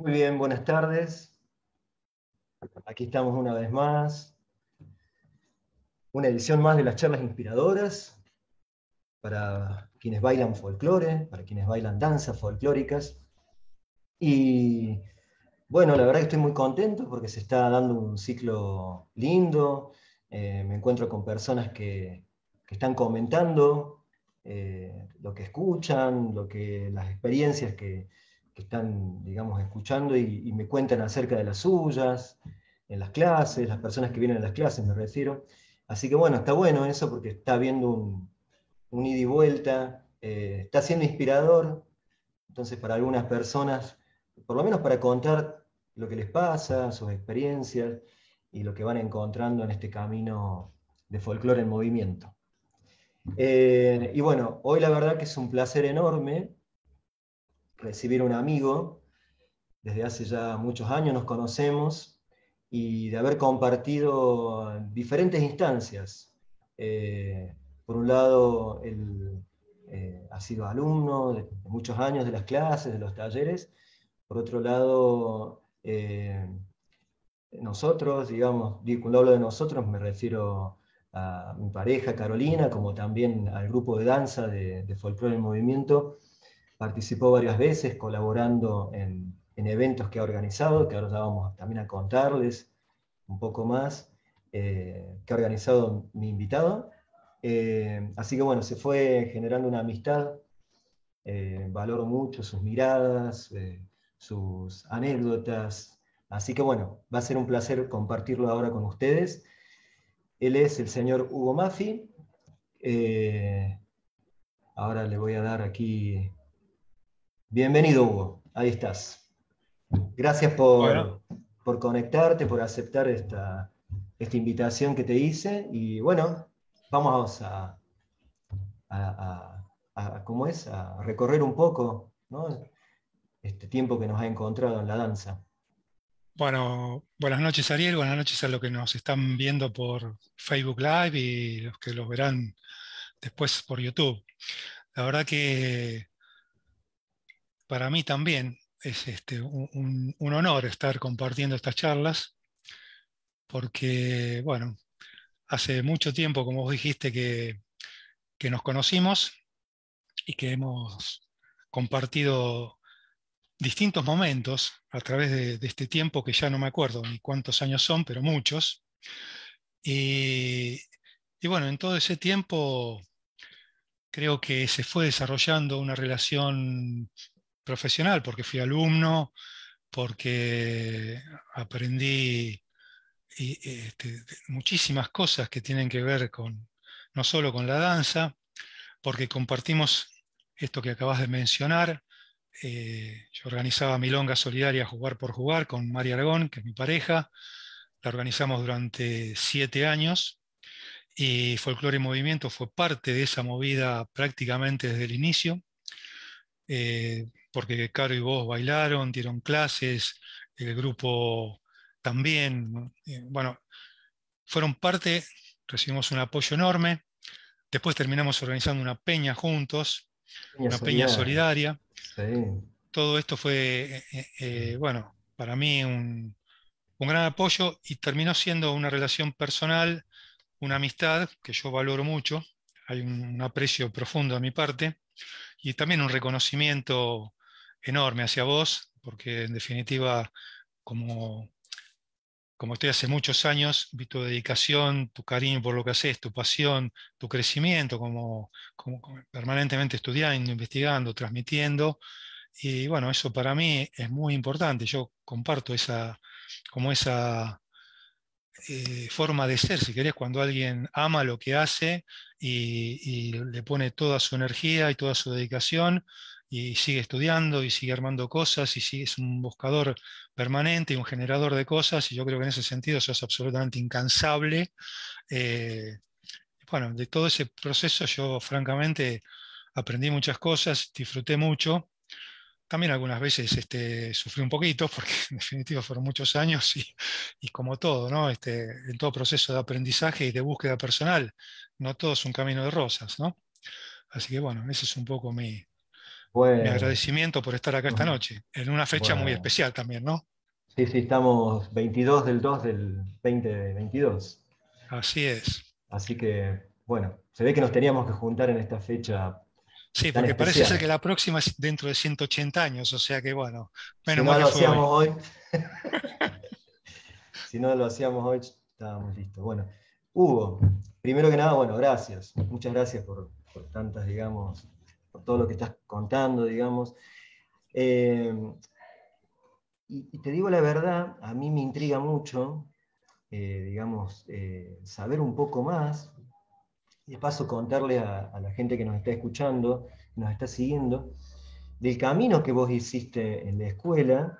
Muy bien, buenas tardes. Aquí estamos una vez más. Una edición más de las charlas inspiradoras para quienes bailan folclore, para quienes bailan danzas folclóricas. Y bueno, la verdad que estoy muy contento porque se está dando un ciclo lindo. Eh, me encuentro con personas que, están comentando eh, lo que escuchan, lo que, las experiencias que, están, digamos, escuchando y, me cuentan acerca de las suyas, en las clases, las personas que vienen a las clases, me refiero. Así que bueno, está bueno eso porque está viendo un, ida y vuelta, eh, está siendo inspirador, entonces para algunas personas, por lo menos para contar lo que les pasa, sus experiencias y lo que van encontrando en este camino de folclore en movimiento. Eh, y bueno, hoy la verdad que es un placer enorme recibir un amigo, desde hace ya muchos años nos conocemos, y de haber compartido diferentes instancias. Eh, por un lado, él eh, ha sido alumno de, muchos años de las clases, de los talleres. Por otro lado, eh, nosotros, digamos, cuando hablo de nosotros me refiero a mi pareja Carolina, como también al grupo de danza de, de Folklore en Movimiento, participó varias veces colaborando en, eventos que ha organizado, que ahora vamos también a contarles un poco más, eh, que ha organizado mi invitado. Eh, así que bueno, se fue generando una amistad, eh, valoro mucho sus miradas, sus anécdotas, así que bueno, va a ser un placer compartirlo ahora con ustedes. Él es el señor Hugo Maffi. ahora le voy a dar aquí Bienvenido, Hugo. Ahí estás. Gracias por, conectarte, por aceptar esta, invitación que te hice. Y bueno, vamos a, es? a recorrer un poco ¿no? este tiempo que nos ha encontrado en la danza. Bueno, buenas noches Ariel, buenas noches a los que nos están viendo por Facebook Live y los que los verán después por YouTube. La verdad que para mí también es este, un, honor estar compartiendo estas charlas, porque, bueno, hace mucho tiempo, como vos dijiste, que, nos conocimos y que hemos compartido distintos momentos a través de, este tiempo que ya no me acuerdo ni cuántos años son, pero muchos. Y, y bueno, en todo ese tiempo creo que se fue desarrollando una relación profesional, porque fui alumno, porque aprendí este, muchísimas cosas que tienen que ver con, no solo con la danza, porque compartimos esto que acabas de mencionar. Eh, yo organizaba longa Solidaria Jugar por Jugar con María Aragón, que es mi pareja. La organizamos durante siete años y Folklore y Movimiento fue parte de esa movida prácticamente desde el inicio. Eh, porque Caro y vos bailaron, dieron clases, el grupo también. Bueno, fueron parte, recibimos un apoyo enorme. Después terminamos organizando una peña juntos, una peña solidaria. Todo esto fue, eh, eh, eh, bueno, para mí un, gran apoyo y terminó siendo una relación personal, una amistad que yo valoro mucho, hay un, un, aprecio profundo de mi parte y también un reconocimiento enorme hacia vos, porque en definitiva, como, como estoy hace muchos años, vi tu dedicación, tu cariño por lo que haces, tu pasión, tu crecimiento, como, como, permanentemente estudiando, investigando, transmitiendo. Y bueno, eso para mí es muy importante. Yo comparto esa, como esa eh, forma de ser, si querés, cuando alguien ama lo que hace y, y, le pone toda su energía y toda su dedicación, y sigue estudiando y sigue armando cosas y sigue, es un buscador permanente y un generador de cosas y yo creo que en ese sentido es absolutamente incansable. Eh, bueno, de todo ese proceso yo francamente aprendí muchas cosas, disfruté mucho. También algunas veces este, sufrí un poquito, porque en definitiva fueron muchos años y, y como todo, ¿no? Este, en todo proceso de aprendizaje y de búsqueda personal, no todo es un camino de rosas, ¿no? Así que bueno, ese es un poco mi, pues Mi agradecimiento por estar acá esta noche, en una fecha muy especial también, ¿no? Sí, sí, estamos 22 del 2 del 2022. Así es. Así que, bueno, se ve que nos teníamos que juntar en esta fecha. Sí, porque parece ser que la próxima es dentro de 180 años, o sea que, bueno, menos mal no lo hacíamos hoy. si no lo hacíamos hoy, estábamos listos. Bueno, Hugo, primero que nada, bueno, gracias. Muchas gracias por tantas, digamos, todo lo que estás contando, digamos. Eh, y, te digo la verdad, a mí me intriga mucho, eh, digamos, eh, saber un poco más, y de paso contarle a, la gente que nos está escuchando, nos está siguiendo, del camino que vos hiciste en la escuela,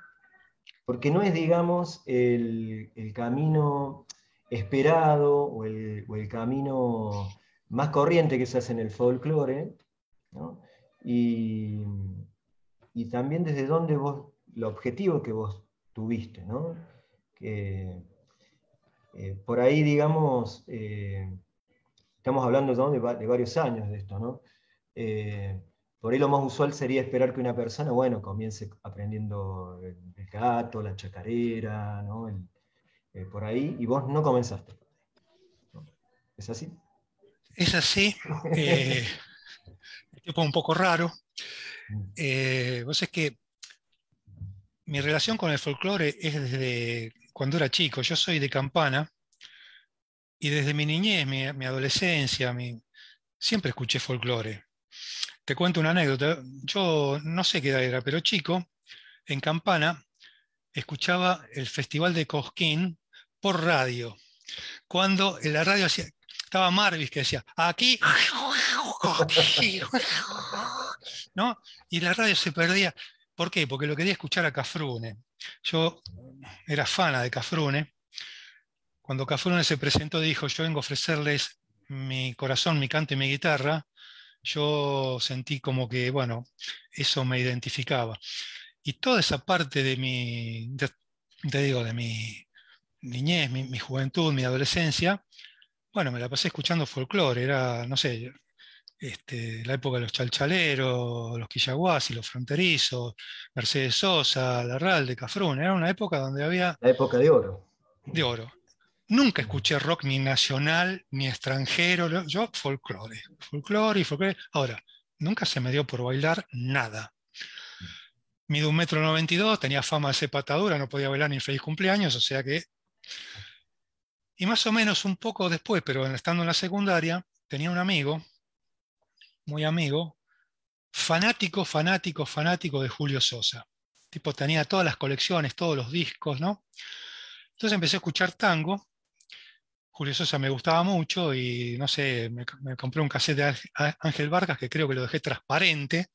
porque no es, digamos, el, camino esperado o el, o el, camino más corriente que se hace en el folclore, ¿no? y, también desde dónde vos, el objetivo que vos tuviste, ¿no? Eh, por ahí, digamos, eh, estamos hablando de, varios años de esto, ¿no? Eh, por ahí lo más usual sería esperar que una persona, bueno, comience aprendiendo el, gato, la chacarera, ¿no? por ahí, y vos no comenzaste. ¿Es así? Es así. un poco raro. Mm. Eh, vos es que mi relación con el folclore es desde cuando era chico. Yo soy de Campana y desde mi niñez, mi, adolescencia, siempre escuché folclore. Te cuento una anécdota. Yo no sé qué edad era, pero chico, en Campana, escuchaba el Festival de Cosquín por radio. Cuando en la radio hacía, estaba Marvis que decía, aquí ¿No? Y la radio se perdía. ¿Por qué? Porque lo quería escuchar a Cafrune. Yo era fana de Cafrune. Cuando Cafrune se presentó, dijo: Yo vengo a ofrecerles mi corazón, mi canto y mi guitarra. Yo sentí como que, bueno, eso me identificaba. Y toda esa parte de mi, te digo, de mi niñez, mi, mi, juventud, mi adolescencia, bueno, me la pasé escuchando folclore, era, no sé, este, la época de los chalchaleros, los quillaguas y los fronterizos, Mercedes Sosa, de Cafrún, era una época donde había... La época de oro. De oro. Nunca escuché rock ni nacional ni extranjero, yo folclore, folclore y folclore. Ahora, nunca se me dio por bailar nada. Mido un metro noventa y dos, tenía fama de patadura, no podía bailar ni feliz cumpleaños, o sea que... Y más o menos un poco después, pero estando en la secundaria, tenía un amigo muy amigo, fanático, fanático, fanático de Julio Sosa. Tipo, tenía todas las colecciones, todos los discos, ¿no? Entonces empecé a escuchar tango. Julio Sosa me gustaba mucho y, no sé, me, compré un cassette de Ángel Vargas que creo que lo dejé transparente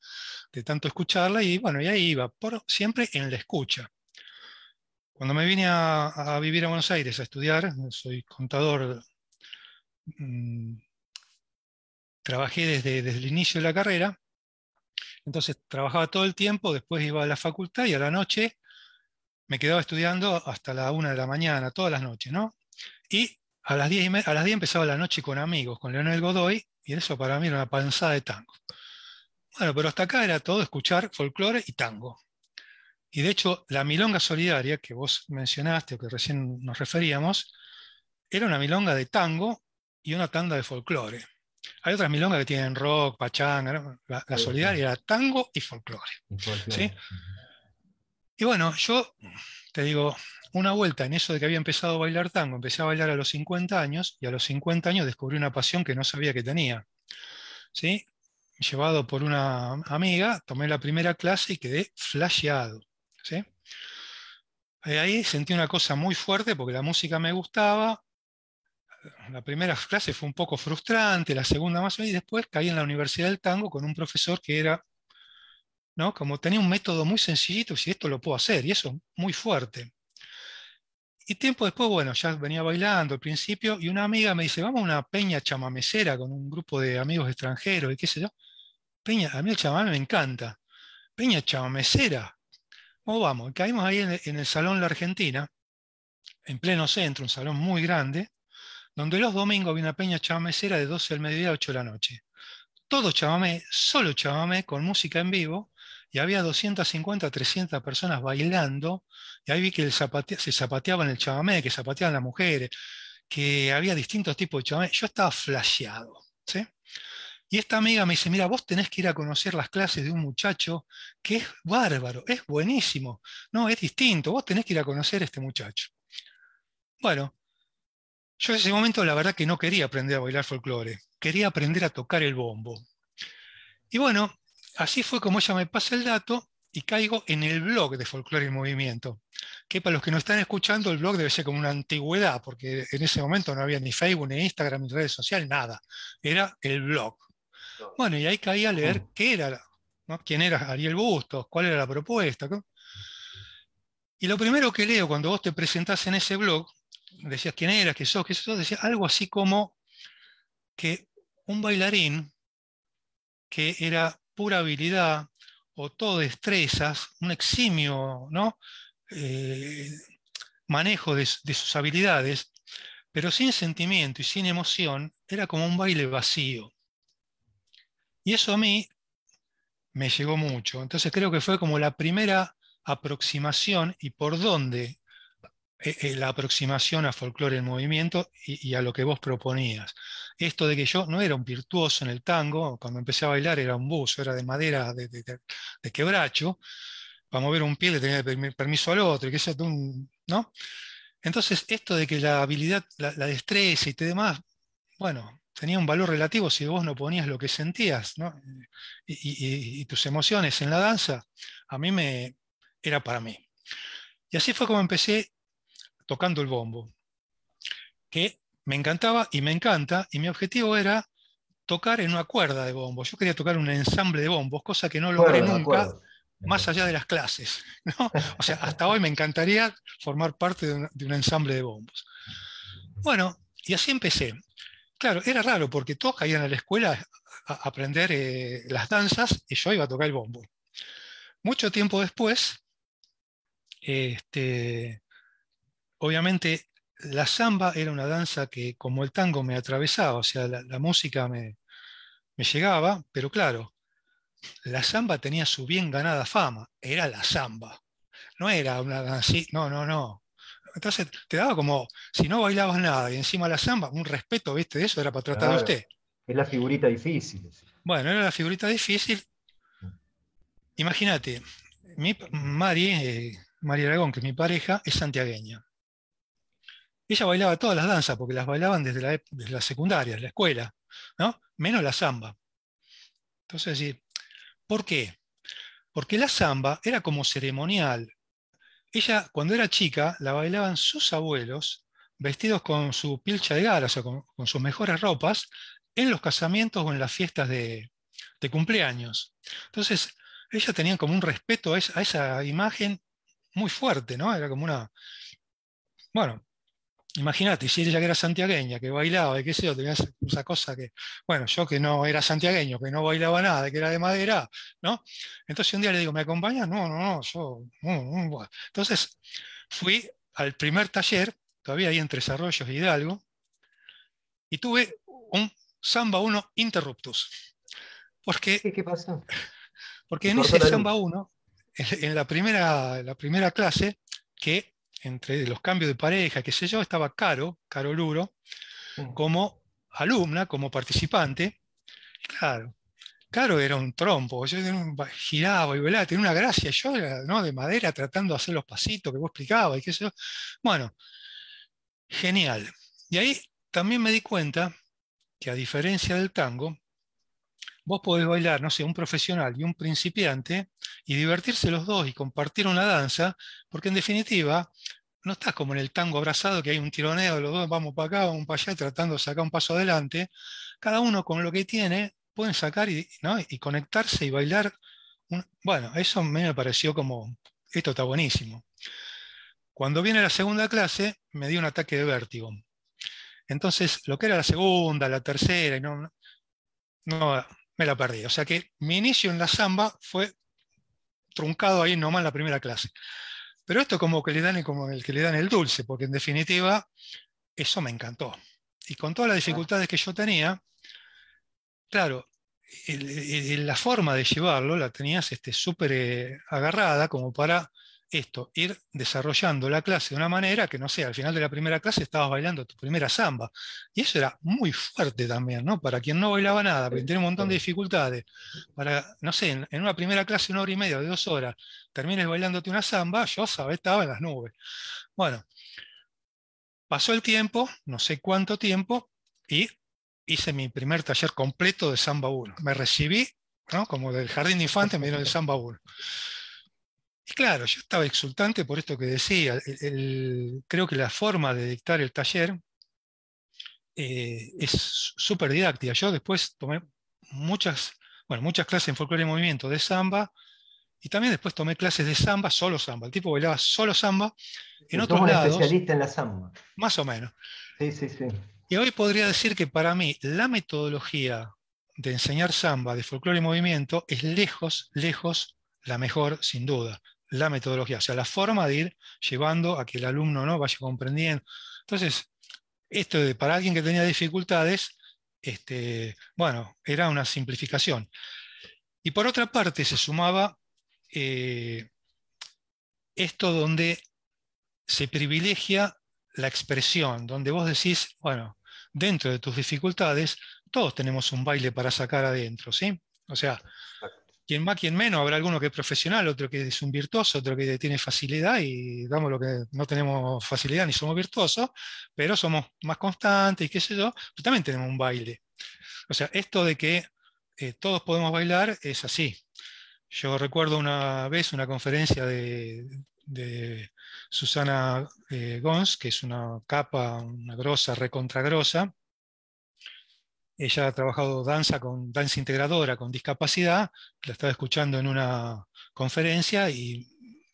de tanto escucharla y, bueno, y ahí iba, por, siempre en la escucha. Cuando me vine a, vivir a Buenos Aires a estudiar, soy contador mm, trabajé desde, el inicio de la carrera, entonces trabajaba todo el tiempo, después iba a la facultad y a la noche me quedaba estudiando hasta la una de la mañana, todas las noches, ¿no? Y a las diez a las 10 empezaba la noche con amigos, con Leonel Godoy, y eso para mí era una panzada de tango. Bueno, pero hasta acá era todo escuchar folclore y tango. Y de hecho, la milonga solidaria que vos mencionaste o que recién nos referíamos, era una milonga de tango y una tanda de folclore. Hay otras milongas que tienen rock, pachanga, la, la, era tango y folclore. Y, ¿sí? y bueno, yo te digo, una vuelta en eso de que había empezado a bailar tango, empecé a bailar a los 50 años y a los 50 años descubrí una pasión que no sabía que tenía. ¿sí? Llevado por una amiga, tomé la primera clase y quedé flasheado. ¿sí? Ahí sentí una cosa muy fuerte porque la música me gustaba, la primera clase fue un poco frustrante, la segunda más o menos, y después caí en la Universidad del Tango con un profesor que era, ¿no? Como tenía un método muy sencillito, y si esto lo puedo hacer, y eso muy fuerte. Y tiempo después, bueno, ya venía bailando al principio, y una amiga me dice, vamos a una peña chamamesera con un grupo de amigos extranjeros, y qué sé yo. Peña, a mí el chamamé me encanta. Peña chamamesera. vamos? caímos ahí en el Salón La Argentina, en pleno centro, un salón muy grande, donde los domingos había una peña era de 12 al mediodía a 8 de la noche. Todo chamamé, solo chamamé, con música en vivo, y había 250, 300 personas bailando, y ahí vi que se zapateaban el chamamé, que zapateaban las mujeres, que había distintos tipos de chamamé. Yo estaba flasheado, Y esta amiga me dice, mira, vos tenés que ir a conocer las clases de un muchacho que es bárbaro, es buenísimo, no, es distinto, vos tenés que ir a conocer a este muchacho. Bueno, yo en ese momento la verdad que no quería aprender a bailar folclore, quería aprender a tocar el bombo. Y bueno, así fue como ella me pasa el dato y caigo en el blog de Folclore y Movimiento, que para los que no están escuchando el blog debe ser como una antigüedad, porque en ese momento no había ni Facebook, ni Instagram, ni redes sociales, nada. Era el blog. Bueno, y ahí caí a leer qué era, quién era Ariel Bustos, cuál era la propuesta. Y lo primero que leo cuando vos te presentás en ese blog decías quién era, qué sos, qué sos, decía algo así como que un bailarín que era pura habilidad o todo destrezas, un eximio ¿no? Eh, manejo de, de sus habilidades, pero sin sentimiento y sin emoción, era como un baile vacío. Y eso a mí me llegó mucho. Entonces creo que fue como la primera aproximación y por dónde eh, eh, la aproximación a folclore en movimiento y, a lo que vos proponías. Esto de que yo no era un virtuoso en el tango, cuando empecé a bailar era un buzo, era de madera de, quebracho, para mover un pie le tenía permiso al otro, y que ¿no? Entonces, esto de que la habilidad, la, destreza y te demás, bueno, tenía un valor relativo si vos no ponías lo que sentías, y, y tus emociones en la danza, a mí me era para mí. Y así fue como empecé tocando el bombo, que me encantaba y me encanta, y mi objetivo era tocar en una cuerda de bombos. Yo quería tocar un ensamble de bombos, cosa que no logré nunca, más allá de las clases. O sea, hasta hoy me encantaría formar parte de un, ensamble de bombos. Bueno, y así empecé. Claro, era raro porque todos caían a la escuela a aprender eh, las danzas y yo iba a tocar el bombo. Mucho tiempo después, este, obviamente la samba era una danza que, como el tango, me atravesaba, o sea, la, música me, llegaba, pero claro, la samba tenía su bien ganada fama, era la samba, no era una danza, no, no, no. Entonces te daba como, si no bailabas nada y encima la samba, un respeto, viste, de eso era para tratar de usted. Es la figurita difícil. Bueno, era la figurita difícil. Imagínate, mi Mari, eh, María Aragón, que es mi pareja, es santiagueña ella bailaba todas las danzas, porque las bailaban desde la, secundaria, desde la escuela, ¿no? menos la samba. Entonces, ¿por qué? Porque la samba era como ceremonial. Ella, cuando era chica, la bailaban sus abuelos, vestidos con su pilcha de gala, o sea, con, sus mejores ropas, en los casamientos o en las fiestas de, cumpleaños. Entonces, ella tenía como un respeto a esa, a esa, imagen muy fuerte, ¿no? Era como una... Bueno, imagínate, si ella que era santiagueña, que bailaba, y qué sé yo, tenía esa cosa que, bueno, yo que no era santiagueño, que no bailaba nada, que era de madera, ¿no? Entonces un día le digo, ¿me acompañas? No, no, no, yo, Entonces fui al primer taller, todavía ahí en Tres Arroyos, Hidalgo, y tuve un Samba 1 interruptus. Porque, ¿Qué, pasó? Porque en ese Samba 1, en la primera, la primera clase, que entre los cambios de pareja, qué sé yo, estaba Caro, Caro Luro, mm. como alumna, como participante. Claro, Caro era un trompo, yo giraba y volaba, tenía una gracia, yo de madera tratando de hacer los pasitos que vos explicabas y qué sé Bueno, genial. Y ahí también me di cuenta que a diferencia del tango, vos podés bailar, no sé, un profesional y un principiante y divertirse los dos y compartir una danza, porque en definitiva no estás como en el tango abrazado que hay un tironeo, los dos vamos para acá, vamos para allá tratando de sacar un paso adelante, cada uno con lo que tiene pueden sacar y, conectarse y bailar. Bueno, eso me pareció como, esto está buenísimo. Cuando viene la segunda clase, me dio un ataque de vértigo. Entonces, lo que era la segunda, la tercera, y no, no, me la perdí. O sea que mi inicio en la samba fue truncado ahí nomás en la primera clase. Pero esto como que le dan, como el que le dan el dulce, porque en definitiva eso me encantó. Y con todas las dificultades que yo tenía, claro, la forma de llevarlo la tenías este, súper este, agarrada como para esto, ir desarrollando la clase de una manera que no sé al final de la primera clase estabas bailando tu primera samba. Y eso era muy fuerte también, ¿no? Para quien no bailaba nada, pero tiene un montón de dificultades. Para, no sé, en, una primera clase, una hora y media, de dos horas, termines bailándote una samba, yo sabes, estaba en las nubes. Bueno, pasó el tiempo, no sé cuánto tiempo, y hice mi primer taller completo de samba 1. Me recibí, ¿no? Como del jardín de infantes, me dieron el samba 1. Y claro, yo estaba exultante por esto que decía. creo que la forma de dictar el taller eh, es súper didáctica. Yo después tomé muchas, muchas clases en folclore y movimiento de samba, y también después tomé clases de samba, solo samba. El tipo bailaba solo samba. En otro lado especialista en la samba. Más o menos. Y hoy podría decir que para mí la metodología de enseñar samba de folclore y movimiento es lejos, lejos la mejor, sin duda la metodología, o sea, la forma de ir llevando a que el alumno ¿no? vaya comprendiendo. Entonces, esto de, para alguien que tenía dificultades, este, bueno, era una simplificación. Y por otra parte se sumaba eh, esto donde se privilegia la expresión, donde vos decís, bueno, dentro de tus dificultades, todos tenemos un baile para sacar adentro, ¿sí? O sea, quien más, quien menos. Habrá alguno que es profesional, otro que es un virtuoso, otro que tiene facilidad y damos lo que no tenemos facilidad ni somos virtuosos, pero somos más constantes y qué sé yo, pero también tenemos un baile. O sea, esto de que eh, todos podemos bailar es así. Yo recuerdo una vez una conferencia de, Susana eh, Gons, que es una capa, una grosa, recontragrosa, ella ha trabajado danza con danza integradora con discapacidad, la estaba escuchando en una conferencia y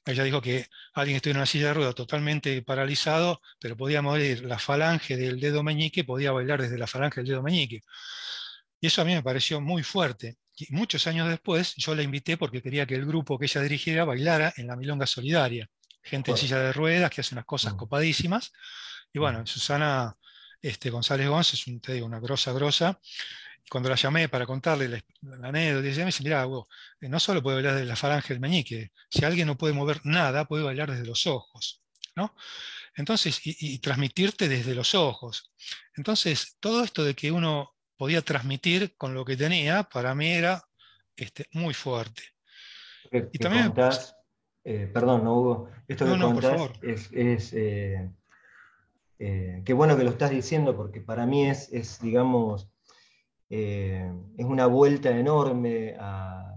ella dijo que alguien estuvo en una silla de ruedas totalmente paralizado, pero podía mover la falange del dedo meñique, podía bailar desde la falange del dedo meñique. Y eso a mí me pareció muy fuerte. Y muchos años después yo la invité porque quería que el grupo que ella dirigiera bailara en la Milonga Solidaria. Gente en silla de ruedas que hace unas cosas mm. copadísimas. Y bueno, mm. Susana este, González Gómez, es un, te una grosa, grosa. Cuando la llamé para contarle la, anécdota, me dice, mira, eh, no solo puede bailar de la falange del meñique, si alguien no puede mover nada, puede bailar desde los ojos. ¿no? Entonces, y, transmitirte desde los ojos. Entonces, todo esto de que uno podía transmitir con lo que tenía, para mí era este, muy fuerte. y también... Eh, perdón, no, Hugo, esto no, que no, es, eh, eh, qué bueno que lo estás diciendo porque para mí es, digamos, eh, es una vuelta enorme a,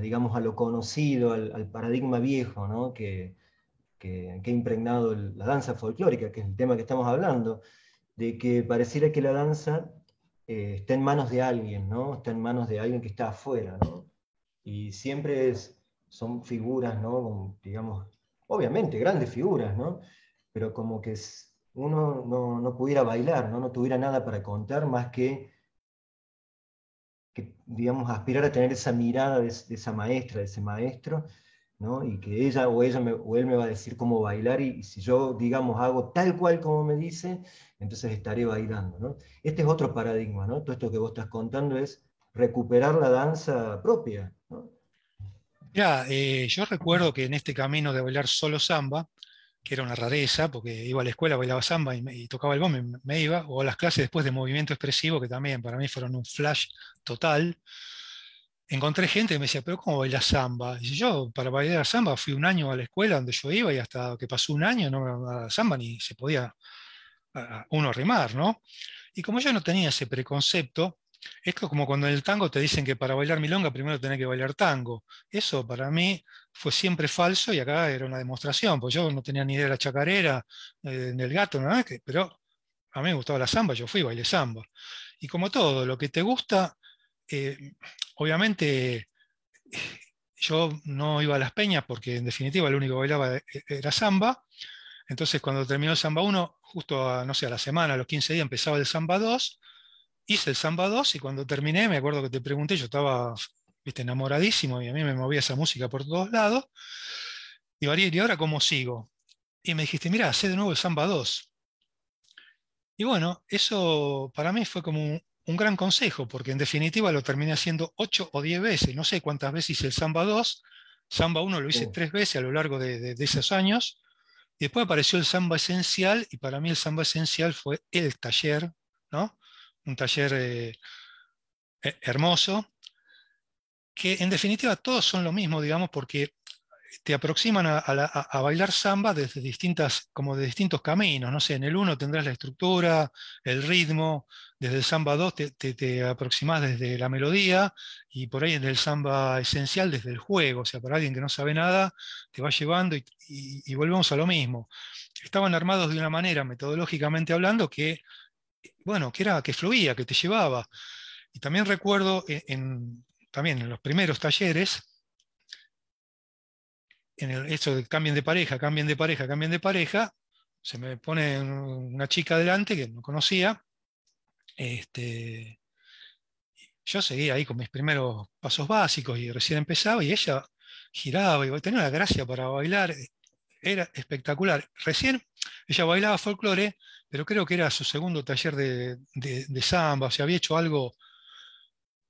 digamos, a lo conocido, al, paradigma viejo ¿no? que, que, ha impregnado la danza folclórica, que es el tema que estamos hablando, de que pareciera que la danza eh, está en manos de alguien, ¿no? está en manos de alguien que está afuera. ¿no? Y siempre es, son figuras, ¿no? digamos, obviamente grandes figuras, ¿no? pero como que uno no, pudiera bailar, ¿no? no tuviera nada para contar más que, digamos, aspirar a tener esa mirada de, esa maestra, de ese maestro, y que ella o, ella o él me va a decir cómo bailar y, si yo, digamos, hago tal cual como me dice, entonces estaré bailando. Este es otro paradigma, ¿no? todo esto que vos estás contando es recuperar la danza propia. Ya, eh, yo recuerdo que en este camino de bailar solo samba, que era una rareza, porque iba a la escuela, bailaba samba y, tocaba el bombe, me, iba, o a las clases después de movimiento expresivo, que también para mí fueron un flash total. Encontré gente que me decía, pero ¿cómo baila samba? Y yo, para bailar samba, fui un año a la escuela donde yo iba y hasta que pasó un año no bailaba samba ni se podía uno arrimar, ¿no? Y como yo no tenía ese preconcepto, esto es como cuando en el tango te dicen que para bailar milonga primero tenés que bailar tango. Eso para mí fue siempre falso y acá era una demostración, pues yo no tenía ni idea de la chacarera, del eh, gato, nada, que, pero a mí me gustaba la samba, yo fui bailé samba. Y como todo, lo que te gusta, eh, obviamente yo no iba a las peñas porque en definitiva lo único que bailaba eh, era samba. Entonces cuando terminó el samba 1, justo no sé, a la semana, a los 15 días empezaba el samba 2 hice el Samba 2 y cuando terminé, me acuerdo que te pregunté, yo estaba viste, enamoradísimo y a mí me movía esa música por todos lados. y ¿y ahora cómo sigo? Y me dijiste, mira, sé de nuevo el Samba 2. Y bueno, eso para mí fue como un, gran consejo, porque en definitiva lo terminé haciendo 8 o 10 veces. No sé cuántas veces hice el Samba 2. Samba 1 lo hice 3 tres veces a lo largo de, de, de esos años. Y después apareció el samba esencial y para mí el samba esencial fue el taller, ¿no? un taller eh, eh, hermoso, que en definitiva todos son lo mismo, digamos, porque te aproximan a, bailar samba desde distintas, como de distintos caminos. No sé, en el uno tendrás la estructura, el ritmo, desde el samba 2 te, te, aproximas desde la melodía y por ahí en el samba esencial desde el juego. O sea, para alguien que no sabe nada, te va llevando y volvemos a lo mismo. Estaban armados de una manera, metodológicamente hablando, que bueno, que era, que fluía, que te llevaba. Y también recuerdo en, también en los primeros talleres, en el hecho de cambien de pareja, cambien de pareja, cambien de pareja, se me pone una chica adelante que no conocía. Este, yo seguía ahí con mis primeros pasos básicos y recién empezaba y ella giraba y tenía la gracia para bailar. Era espectacular. Recién ella bailaba folclore, pero creo que era su segundo taller de, samba, o sea, había hecho algo,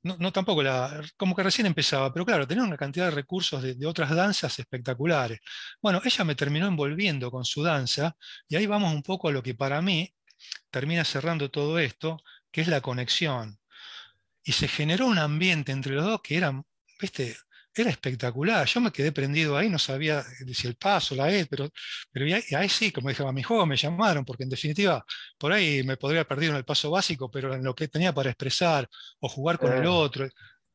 no, tampoco la, como que recién empezaba, pero claro, tenía una cantidad de recursos de, otras danzas espectaculares. Bueno, ella me terminó envolviendo con su danza y ahí vamos un poco a lo que para mí termina cerrando todo esto, que es la conexión. Y se generó un ambiente entre los dos que era, viste, era espectacular. Yo me quedé prendido ahí, no sabía eh, si el paso, la E, pero, pero ahí, sí, como dije, a mi juego me llamaron, porque en definitiva, por ahí me podría haber perdido en el paso básico, pero en lo que tenía para expresar o jugar con el otro. Eh,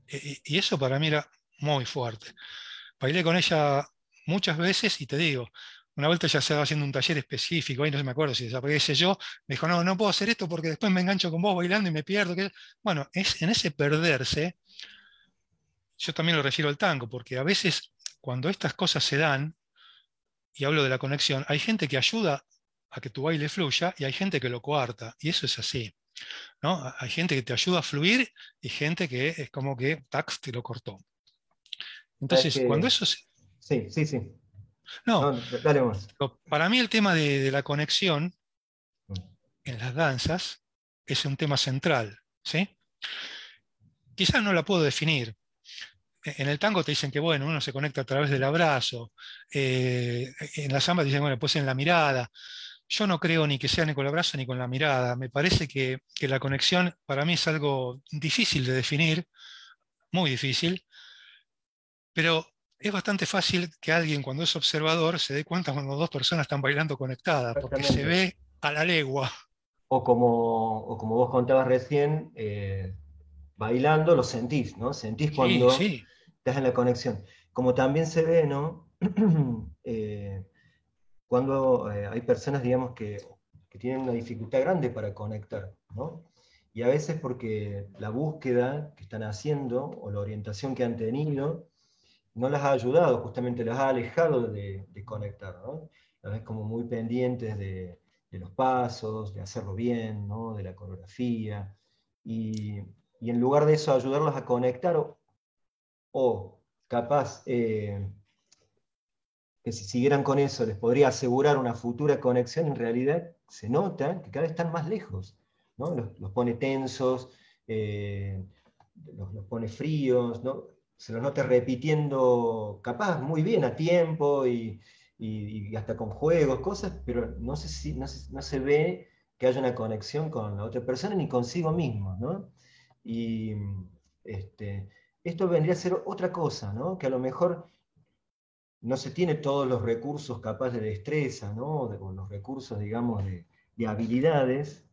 eh, y, eso para mí era muy fuerte. Bailé con ella muchas veces y te digo, una vuelta ya estaba haciendo un taller específico, ahí no me acuerdo si desaparece yo, me dijo, no, no puedo hacer esto porque después me engancho con vos bailando y me pierdo. Bueno, es, en ese perderse, yo también lo refiero al tango, porque a veces cuando estas cosas se dan, y hablo de la conexión, hay gente que ayuda a que tu baile fluya y hay gente que lo coarta, y eso es así. ¿no? Hay gente que te ayuda a fluir y gente que es como que tax te lo cortó. Entonces, cuando eso se... Sí, sí, sí. No, dale más. para mí el tema de, de, la conexión mm. en las danzas es un tema central, ¿sí? Quizás no la puedo definir, e-, en el tango te dicen que bueno, uno se conecta a través del abrazo, eh, en la samba te dicen, bueno, pues en la mirada. Yo no creo ni que sea ni con el abrazo ni con la mirada. Me parece que, que la conexión para mí es algo difícil de definir, muy difícil, pero es bastante fácil que alguien cuando es observador se dé cuenta cuando dos personas están bailando conectadas, porque se ve a la legua. O como, o como vos contabas recién, eh, bailando lo sentís, ¿no? Sentís cuando estás en la conexión. Como también se ve, ¿no? Eh, cuando eh, hay personas, digamos, que, tienen una dificultad grande para conectar, ¿no? Y a veces porque la búsqueda que están haciendo o la orientación que han tenido no las ha ayudado, justamente las ha alejado de, conectar, ¿no? A veces como muy pendientes de, de los pasos, de hacerlo bien, ¿no? De la coreografía. Y y en lugar de eso ayudarlos a conectar o, capaz eh, que si siguieran con eso les podría asegurar una futura conexión, en realidad se nota que cada vez están más lejos, ¿no? los, pone tensos, eh, los, pone fríos, ¿no? se los nota repitiendo capaz muy bien a tiempo y, hasta con juegos, cosas, pero no se, no, no se ve que haya una conexión con la otra persona ni consigo mismo. ¿no? Y mm, este, esto vendría a ser otra cosa, ¿no? que a lo mejor no se tiene todos los recursos capaces de destreza, ¿no? de, o los recursos, digamos, de, habilidades,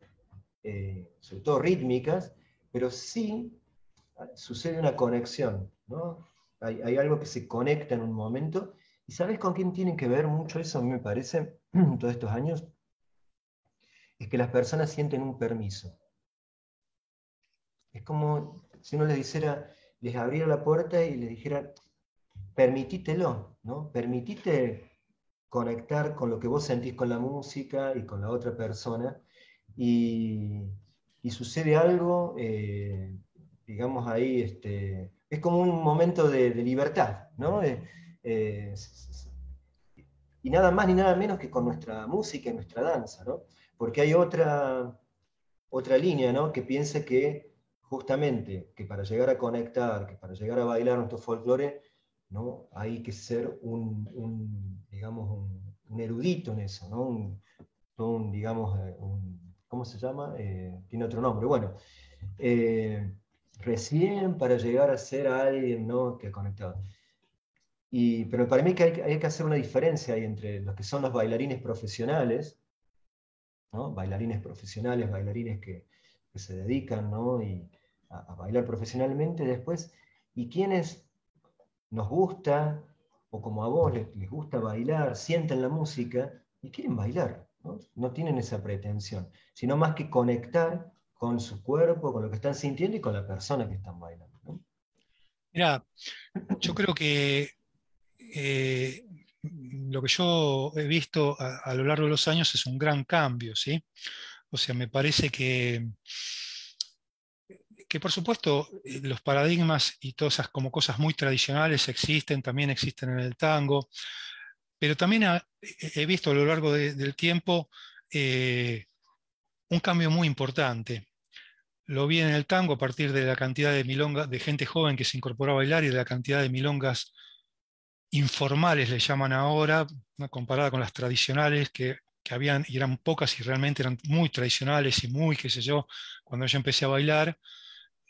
eh, sobre todo rítmicas, pero sí sucede una conexión. Hay, algo que se conecta en un momento. ¿Y sabes con quién tiene que ver mucho eso, a mí me parece, todos estos años? Es que las personas sienten un permiso. Es como si uno les dijera, les abriera la puerta y les dijera, permitítelo, ¿no? Permitite conectar con lo que vos sentís con la música y con la otra persona. Y, sucede algo, eh, digamos ahí, este, es como un momento de, libertad, ¿no? Eh, y nada más ni nada menos que con nuestra música y nuestra danza, Porque hay otra, otra línea, ¿no? Que piensa que justamente que para llegar a conectar, que para llegar a bailar nuestros folclores ¿no? hay que ser un, digamos, un, erudito en eso, ¿no? un, digamos, eh, ¿cómo se llama? Eh, tiene otro nombre. Bueno, eh, recién para llegar a ser alguien que ha conectado. Y, pero para mí que hay, que hacer una diferencia entre los que son los bailarines profesionales, bailarines profesionales, bailarines que, que se dedican ¿no? y, a, bailar profesionalmente después, y quienes nos gusta, o como a vos les, gusta bailar, sienten la música y quieren bailar, ¿no? no tienen esa pretensión, sino más que conectar con su cuerpo, con lo que están sintiendo y con la persona que están bailando. Mira, yo creo que eh, lo que yo he visto a, lo largo de los años es un gran cambio, ¿sí? O sea, me parece que que por supuesto eh, los paradigmas y todas esas como cosas muy tradicionales existen, también existen en el tango, pero también he visto a lo largo del tiempo eh, un cambio muy importante. Lo vi en el tango a partir de la cantidad de milongas, de gente joven que se incorporó a bailar y de la cantidad de milongas informales, le llaman ahora, comparada con las tradicionales que, que habían eran pocas y realmente eran muy tradicionales y muy, qué sé yo, cuando yo empecé a bailar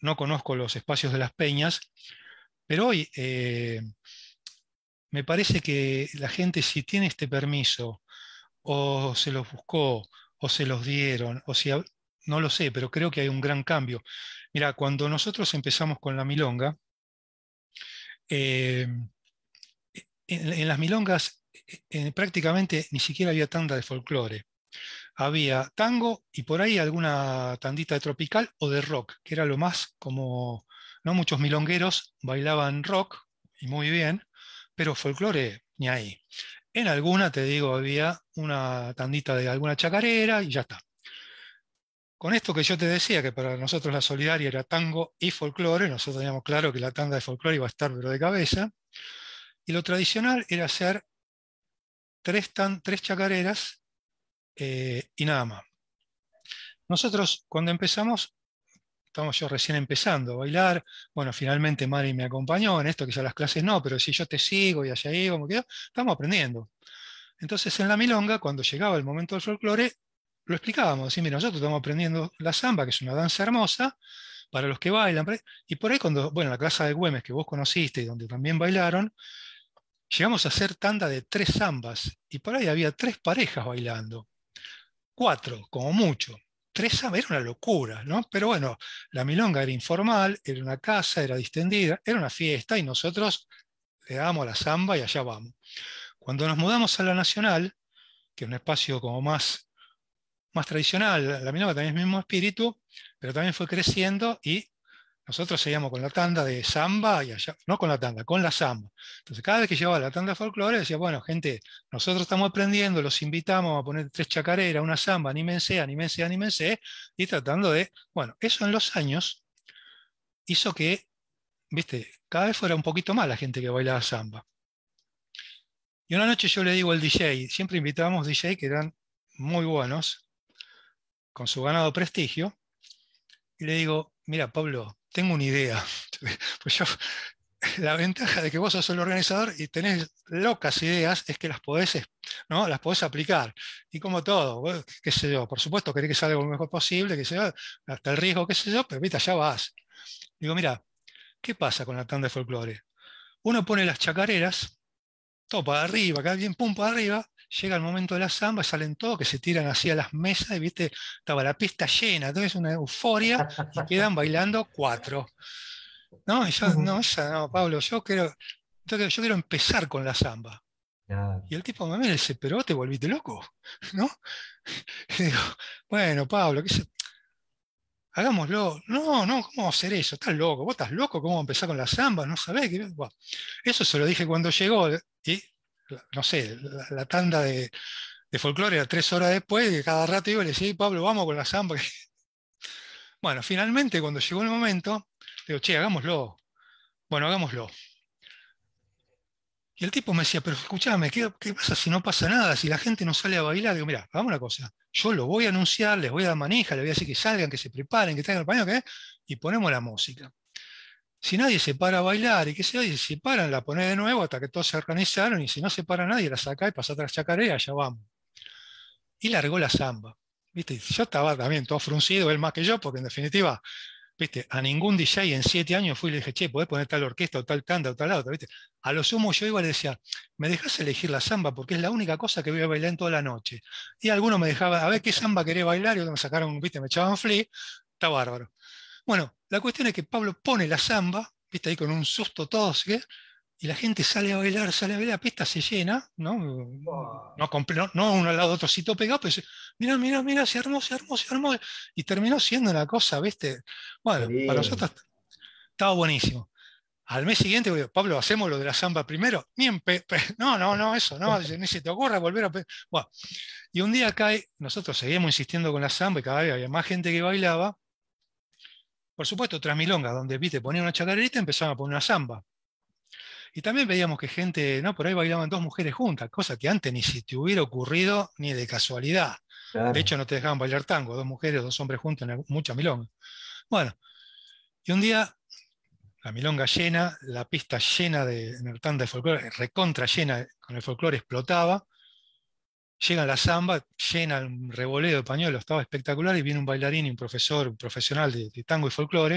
no conozco los espacios de las peñas, pero hoy eh, me parece que la gente si tiene este permiso o se los buscó o se los dieron, o si no lo sé, pero creo que hay un gran cambio. Mira, cuando nosotros empezamos con la milonga, eh, en, las milongas eh, prácticamente ni siquiera había tanda de folclore había tango y por ahí alguna tandita de tropical o de rock, que era lo más como, no muchos milongueros bailaban rock y muy bien, pero folclore ni ahí. En alguna, te digo, había una tandita de alguna chacarera y ya está. Con esto que yo te decía, que para nosotros la solidaria era tango y folclore, nosotros teníamos claro que la tanda de folclore iba a estar pero de cabeza, y lo tradicional era hacer tres, tres chacareras eh, y nada más. Nosotros cuando empezamos, estamos yo recién empezando a bailar, bueno, finalmente Mari me acompañó en esto, quizás las clases no, pero si yo te sigo y allá ahí, como queda estamos aprendiendo. Entonces en la milonga, cuando llegaba el momento del folclore, lo explicábamos, decíamos, mira, nosotros estamos aprendiendo la samba, que es una danza hermosa, para los que bailan, y por ahí cuando, bueno, la clase de Güemes que vos conociste y donde también bailaron, llegamos a hacer tanda de tres zambas, y por ahí había tres parejas bailando cuatro, como mucho. Tres era una locura, ¿no? Pero bueno, la milonga era informal, era una casa, era distendida, era una fiesta y nosotros le damos la samba y allá vamos. Cuando nos mudamos a la Nacional, que es un espacio como más, más tradicional, la milonga también es el mismo espíritu, pero también fue creciendo y nosotros seguíamos con la tanda de samba, y no con la tanda, con la samba. Entonces, cada vez que llevaba la tanda de folclore, decía, bueno, gente, nosotros estamos aprendiendo, los invitamos a poner tres chacareras, una samba, anímense, anímense, anímense, y tratando de, bueno, eso en los años hizo que, viste, cada vez fuera un poquito más la gente que bailaba samba. Y una noche yo le digo al DJ, siempre invitábamos DJ que eran muy buenos, con su ganado prestigio, y le digo, mira Pablo, tengo una idea. Pues la ventaja de que vos sos el organizador y tenés locas ideas es que las podés, ¿no? las podés aplicar. Y como todo, qué sé yo, por supuesto querés que salga lo mejor posible, que sea hasta el riesgo, qué sé yo, pero ya vas. Digo, mira, ¿qué pasa con la tanda de folclore? Uno pone las chacareras, todo para arriba, cada bien pum para arriba, llega el momento de la samba, salen todos, que se tiran así a las mesas y viste, estaba la pista llena, entonces una euforia y quedan bailando cuatro. No, no, Pablo, yo quiero, empezar con la samba. Y el tipo me mira dice, pero te volviste loco, ¿no? digo, bueno, Pablo, hagámoslo. No, no, ¿cómo a hacer eso? Estás loco, vos estás loco, ¿cómo a empezar con la samba? No sabés. eso se lo dije cuando llegó y no sé, la, tanda de, folclore era tres horas después, y cada rato iba le decía, Pablo, vamos con la samba. Bueno, finalmente cuando llegó el momento, digo, che, hagámoslo. Bueno, hagámoslo. Y el tipo me decía, pero escúchame, ¿qué, pasa si no pasa nada? Si la gente no sale a bailar, digo, mira, hagamos una cosa. Yo lo voy a anunciar, les voy a dar manija, les voy a decir que salgan, que se preparen, que traigan el pañuelo. ¿qué? y ponemos la música. Si nadie se para a bailar y que se si se paran, la pone de nuevo hasta que todos se organizaron y si no se para nadie, la saca y pasa tras chacarera, allá vamos. Y largó la samba. ¿Viste? Yo estaba también todo fruncido, él más que yo, porque en definitiva, ¿viste? a ningún DJ en siete años fui y le dije, che, podés poner tal orquesta o tal canta, o tal otra. ¿Viste? A los sumo yo iba y le decía, ¿me dejás elegir la samba? Porque es la única cosa que voy a bailar en toda la noche. Y algunos me dejaban, a ver qué samba querés bailar, y otros me sacaron, ¿viste? me echaban flea, está bárbaro. Bueno, la cuestión es que Pablo pone la samba, viste ahí con un susto todo ¿sí? y la gente sale a bailar, sale a bailar, la pista se llena, ¿no? No, no, uno al lado de otro sitio pegado, pero mira, mira, mira, se armó, se armó, se armó, y terminó siendo una cosa, ¿viste? Bueno, para nosotros estaba buenísimo. Al mes siguiente, Pablo, hacemos lo de la samba primero. Ni en no, no, no, eso, no, ni se te ocurra volver a. Bueno. Y un día cae, nosotros seguimos insistiendo con la samba y cada vez había más gente que bailaba. Por supuesto, tras milonga, donde viste, ponía una chacarerita y empezaban a poner una samba. Y también veíamos que gente, no, por ahí bailaban dos mujeres juntas, cosa que antes ni si te hubiera ocurrido ni de casualidad. De hecho, no te dejaban bailar tango, dos mujeres, dos hombres juntos, en mucha milonga. Bueno, y un día, la milonga llena, la pista llena de, en tanda de folclore, recontra llena, con el folclore explotaba, llega la samba, llena el revoleo de pañuelos, estaba espectacular, y viene un bailarín y un profesor, un profesional de, tango y folclore,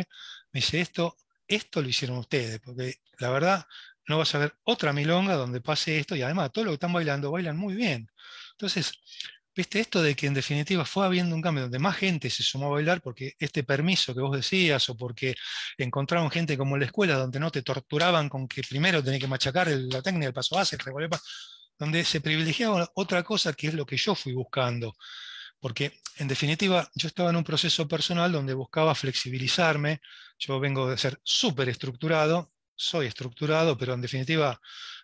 me dice, esto, esto lo hicieron ustedes, porque la verdad no vas a ver otra milonga donde pase esto, y además todos los que están bailando bailan muy bien. Entonces, viste esto de que en definitiva fue habiendo un cambio donde más gente se sumó a bailar porque este permiso que vos decías o porque encontraron gente como en la escuela donde no te torturaban con que primero tenés que machacar la técnica, el paso base, el revoleo donde se privilegiaba otra cosa que es lo que yo fui buscando. Porque en definitiva yo estaba en un proceso personal donde buscaba flexibilizarme. Yo vengo de ser súper estructurado, soy estructurado, pero en definitiva,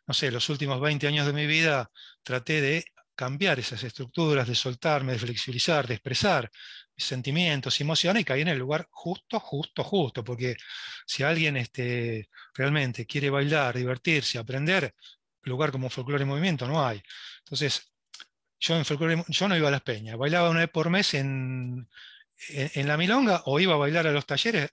no sé, los últimos 20 años de mi vida traté de cambiar esas estructuras, de soltarme, de flexibilizar, de expresar mis sentimientos, emociones, y caí en el lugar justo, justo, justo, porque si alguien este, realmente quiere bailar, divertirse, aprender, lugar como folclore y movimiento, no hay. Entonces, yo en yo no iba a las peñas, bailaba una vez por mes en, la milonga o iba a bailar a los talleres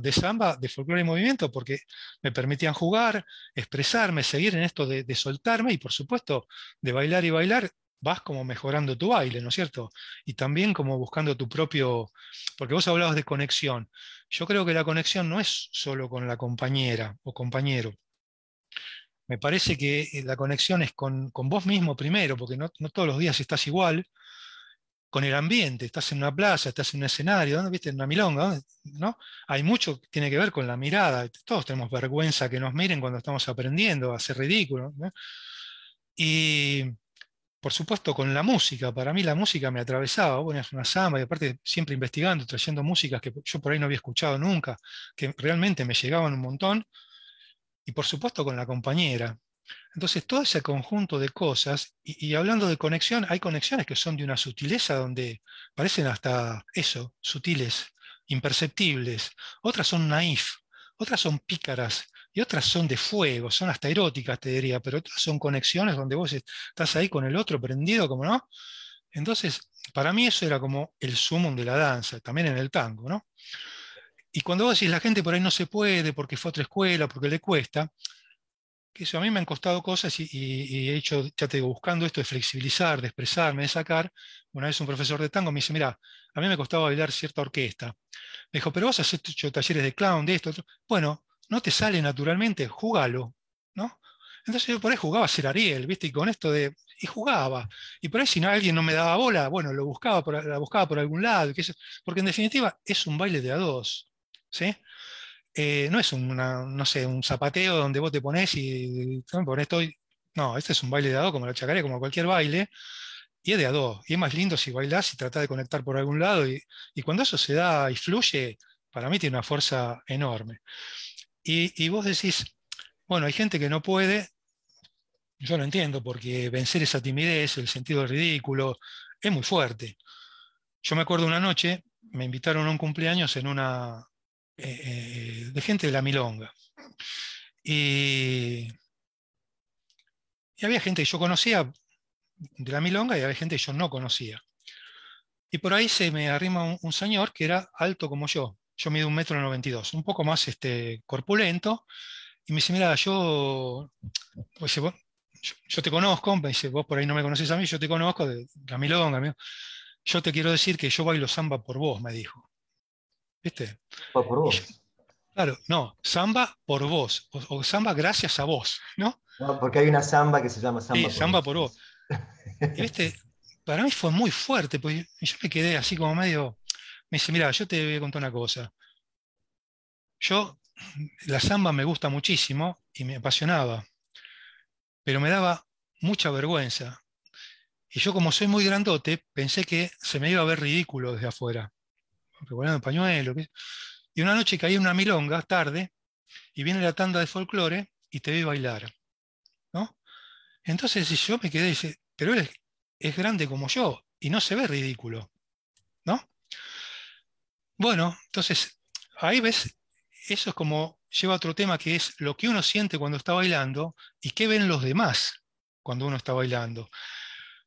de samba, de folclore y movimiento, porque me permitían jugar, expresarme, seguir en esto de soltarme y por supuesto de bailar y bailar vas como mejorando tu baile, ¿no es cierto? Y también como buscando tu propio, porque vos hablabas de conexión. Yo creo que la conexión no es solo con la compañera o compañero me parece que eh, la conexión es con, vos mismo primero, porque no, todos los días estás igual, con el ambiente, estás en una plaza, estás en un escenario, ¿dónde viste? En una milonga, ¿no? Hay mucho que tiene que ver con la mirada, todos tenemos vergüenza que nos miren cuando estamos aprendiendo a ser ridículo, Y por supuesto con la música, para mí la música me atravesaba, bueno, es una samba y aparte siempre investigando, trayendo músicas que yo por ahí no había escuchado nunca, que realmente me llegaban un montón, y por supuesto con la compañera. Entonces, todo ese conjunto de cosas, y, hablando de conexión, hay conexiones que son de una sutileza donde parecen hasta eso, sutiles, imperceptibles. Otras son naif, otras son pícaras, y otras son de fuego, son hasta eróticas, te diría, pero otras son conexiones donde vos estás ahí con el otro prendido, como no. Entonces, para mí eso era como el sumum de la danza, también en el tango, ¿no? Y cuando vos decís, la gente por ahí no se puede porque fue a otra escuela, porque le cuesta, eso a mí me han costado cosas y, he hecho, ya te digo, buscando esto de flexibilizar, de expresarme, de sacar. Una vez un profesor de tango me dice, mira, a mí me costaba bailar cierta orquesta. Me dijo, pero vos has hecho talleres de clown, de esto, de otro. Bueno, no te sale naturalmente, jugalo, ¿no? Entonces yo por ahí jugaba a ser Ariel, ¿viste? Y con esto de... Y jugaba. Y por ahí si no, alguien no me daba bola, bueno, lo buscaba por, la buscaba por algún lado. porque en definitiva es un baile de a dos. Eh, no es no sé, un zapateo donde vos te pones y te pones No, este es un baile de a dos, como la chacaré, como cualquier baile, y es de a dos. Y es más lindo si bailás y tratás de conectar por algún lado. Y, cuando eso se da y fluye, para mí tiene una fuerza enorme. Y, vos decís, bueno, hay gente que no puede, yo lo entiendo, porque vencer esa timidez, el sentido del ridículo, es muy fuerte. Yo me acuerdo una noche, me invitaron a un cumpleaños en una, eh, de gente de la milonga. Y, había gente que yo conocía de la milonga y había gente que yo no conocía. Y por ahí se me arrima un, señor que era alto como yo. Yo mido un metro noventa y dos, un poco más este, corpulento. Y me dice, mira, yo, yo, yo, te conozco, me dice, vos por ahí no me conoces a mí, yo te conozco de la milonga. Yo te quiero decir que yo bailo samba por vos, me dijo. ¿Viste? Samba por vos. Claro, no, samba por vos, o, samba gracias a vos, ¿no? porque hay una samba que se llama samba. por samba por vos. Para mí fue muy fuerte, porque yo me quedé así como medio, me dice, mira, yo te voy a contar una cosa. Yo, la samba me gusta muchísimo y me apasionaba, pero me daba mucha vergüenza. Y yo como soy muy grandote, pensé que se me iba a ver ridículo desde afuera el pañuelo. Y una noche caí en una milonga, tarde, y viene la tanda de folclore y te ve bailar. Entonces yo me quedé y dice, pero él es, grande como yo y no se ve ridículo. ¿no? Bueno, entonces ahí ves, eso es como lleva otro tema que es lo que uno siente cuando está bailando y qué ven los demás cuando uno está bailando.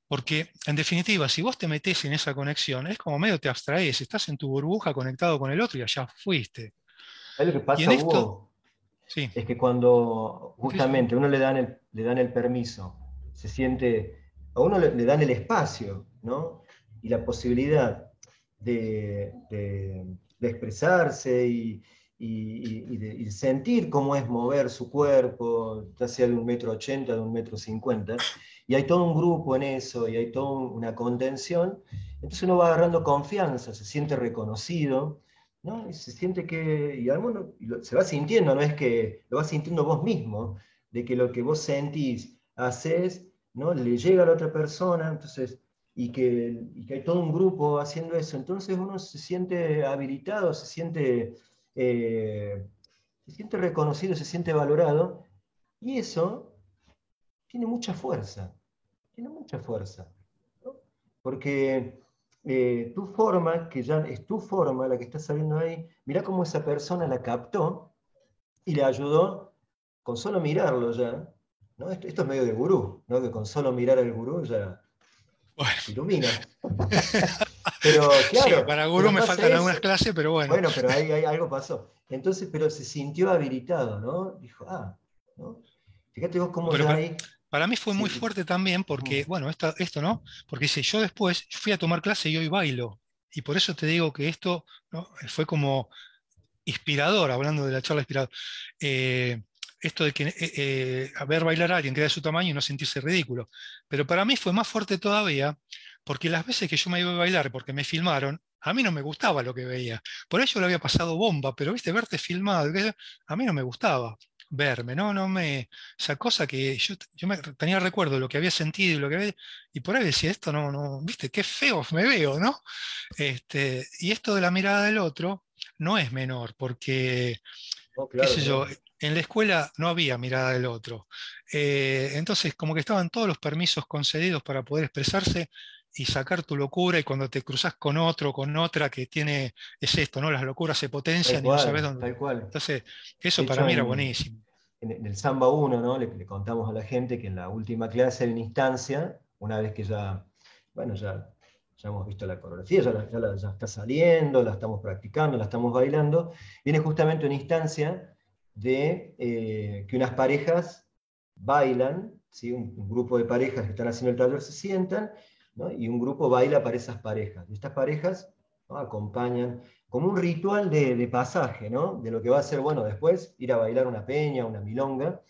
Porque, en definitiva, si vos te metés en esa conexión, es como medio te abstraes, estás en tu burbuja conectado con el otro y allá fuiste. Es que y esto, sí. es que cuando justamente uno le dan el, le dan el permiso, se siente, a uno le, dan el espacio, ¿no? Y la posibilidad de, expresarse y, y, sentir cómo es mover su cuerpo, ya sea de un metro ochenta, de un metro cincuenta, y hay todo un grupo en eso, y hay toda una contención, entonces uno va agarrando confianza, se siente reconocido, Y se siente que, y alguno se va sintiendo, no es que lo vas sintiendo vos mismo, de que lo que vos sentís, haces, ¿no? Le llega a la otra persona, entonces, y que, hay todo un grupo haciendo eso, entonces uno se siente habilitado, se siente, eh, se siente reconocido, se siente valorado, y eso tiene mucha fuerza tiene mucha fuerza. Porque eh, tu forma, que ya es tu forma la que está saliendo ahí, mira cómo esa persona la captó y le ayudó con solo mirarlo ya. Esto, es medio de gurú, ¿no? que con solo mirar al gurú ya ilumina. pero claro. para gurú me faltan algunas clases, pero bueno. Bueno, pero ahí, ahí, algo pasó. Entonces, pero se sintió habilitado, ¿no? Dijo, ah, ¿no? Fíjate vos cómo ya ahí para mí fue muy fuerte también porque, bueno, esto, no, porque dice, yo después fui a tomar clase y hoy bailo. Y por eso te digo que esto fue como inspirador, hablando de la charla inspirador. Eh, esto de que eh, eh, ver bailar a alguien que era de su tamaño y no sentirse ridículo. Pero para mí fue más fuerte todavía, porque las veces que yo me iba a bailar porque me filmaron, a mí no me gustaba lo que veía. Por eso lo había pasado bomba, pero viste, verte filmado, a mí no me gustaba verme, ¿no? No me. Esa cosa que yo, yo tenía recuerdo de lo que había sentido y lo que había, Y por ahí decía, esto no, no, viste, qué feo me veo, ¿no? Este, y esto de la mirada del otro no es menor, porque, yo, en la escuela no había mirada del otro. Eh, entonces, como que estaban todos los permisos concedidos para poder expresarse y sacar tu locura y cuando te cruzas con otro, con otra que tiene, es esto, ¿no? Las locuras se potencian y no sabes dónde. Entonces, eso para mí era buenísimo. En, el Samba 1, ¿no? Le, contamos a la gente que en la última clase de instancia, una vez que ya, bueno, ya, ya hemos visto la coreografía, ya, está saliendo, la estamos practicando, la estamos bailando, viene justamente una instancia de eh, que unas parejas bailan, ¿sí? un, un grupo de parejas que están haciendo el taller se sientan y un grupo baila para esas parejas. Y estas parejas acompañan como un ritual de, pasaje, de lo que va a ser, bueno, después ir a bailar una peña, una milonga,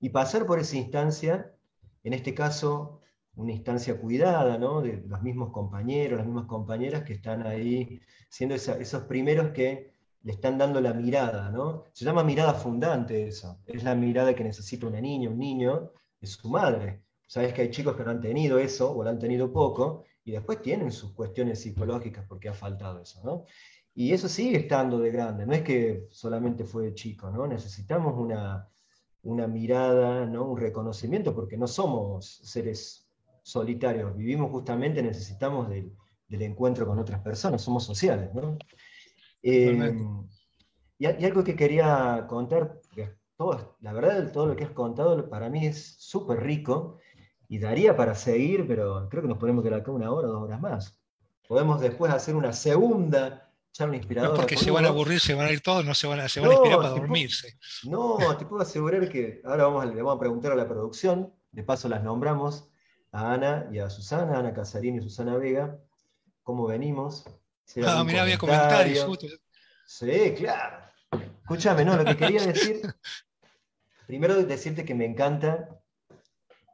y pasar por esa instancia, en este caso, una instancia cuidada, ¿no? de los mismos compañeros, las mismas compañeras que están ahí, siendo esos primeros que le están dando la mirada, ¿no? Se llama mirada fundante eso, es la mirada que necesita una niña, un niño, es su madre, Sabes que hay chicos que no han tenido eso o lo han tenido poco y después tienen sus cuestiones psicológicas porque ha faltado eso, ¿no? Y eso sigue estando de grande, no es que solamente fue de chico, ¿no? Necesitamos una, mirada, ¿no? un reconocimiento, porque no somos seres solitarios, vivimos justamente, necesitamos del, encuentro con otras personas, somos sociales, em, y, algo que quería contar, la verdad, todo lo que has contado para mí es súper rico, y daría para seguir, pero creo que nos podemos quedar acá una hora, o dos horas más. Podemos después hacer una segunda charla inspiradora. No porque se van a aburrir, se van a ir todos, no se van a, se van a inspirar para dormirse. no, te puedo asegurar que ahora vamos, le vamos a preguntar a la producción, de paso las nombramos a Ana y a Susana, Ana Casarín y Susana Vega, cómo venimos. ah, mirá, había comentarios. Sí, claro. Escúchame, no, lo que quería decir, primero decirte que me encanta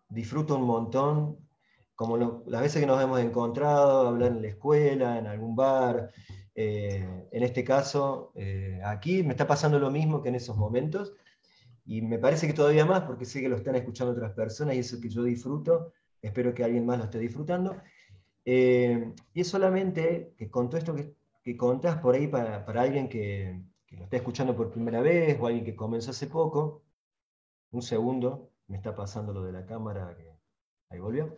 disfruto un montón, como las veces que nos hemos encontrado, hablar en la escuela, en algún bar, eh, en este caso, eh, aquí me está pasando lo mismo que en esos momentos, y me parece que todavía más, porque sé que lo están escuchando otras personas, y eso que yo disfruto, espero que alguien más lo esté disfrutando. Eh, y es solamente que con todo esto que, que contás por ahí para, alguien que, que lo está escuchando por primera vez o alguien que comenzó hace poco, un segundo, me está pasando lo de la cámara, que ahí volvió.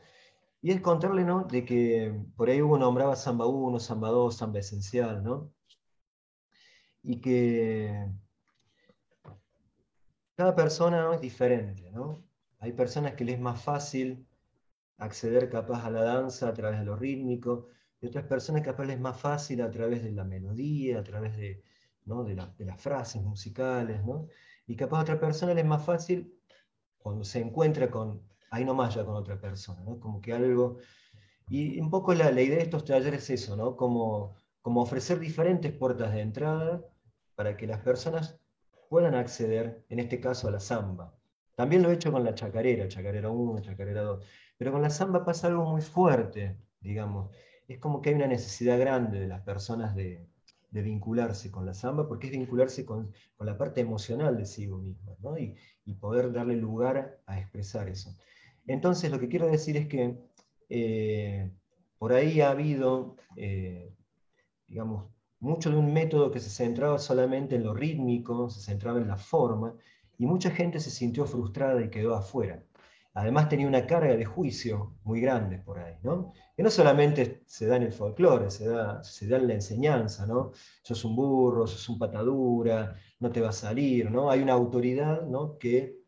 Y es contarle, ¿no? De que por ahí hubo nombraba Samba 1, Samba 2, Samba Esencial, ¿no? Y que cada persona ¿no? es diferente, ¿no? Hay personas que les es más fácil acceder capaz a la danza a través de lo rítmico, y otras personas capaz les es más fácil a través de la melodía, a través de, ¿no? de, las frases musicales, ¿no? Y capaz a otra persona les es más fácil cuando se encuentra con, ahí nomás ya con otra persona, ¿no? Como que algo... Y un poco la, la idea de estos talleres es eso, ¿no? Como, como ofrecer diferentes puertas de entrada para que las personas puedan acceder, en este caso, a la samba. También lo he hecho con la chacarera, chacarera 1, chacarera 2, pero con la samba pasa algo muy fuerte, digamos. Es como que hay una necesidad grande de las personas de, de vincularse con la samba, porque es vincularse con, la parte emocional de sí mismo, y, poder darle lugar a expresar eso. Entonces, lo que quiero decir es que eh, por ahí ha habido, eh, digamos, mucho de un método que se centraba solamente en lo rítmico, se centraba en la forma, y mucha gente se sintió frustrada y quedó afuera además tenía una carga de juicio muy grande por ahí, ¿no? Que no solamente se da en el folclore, se da, se en la enseñanza, ¿no? es un burro, sos un patadura, no te va a salir, ¿no? Hay una autoridad, ¿no? Que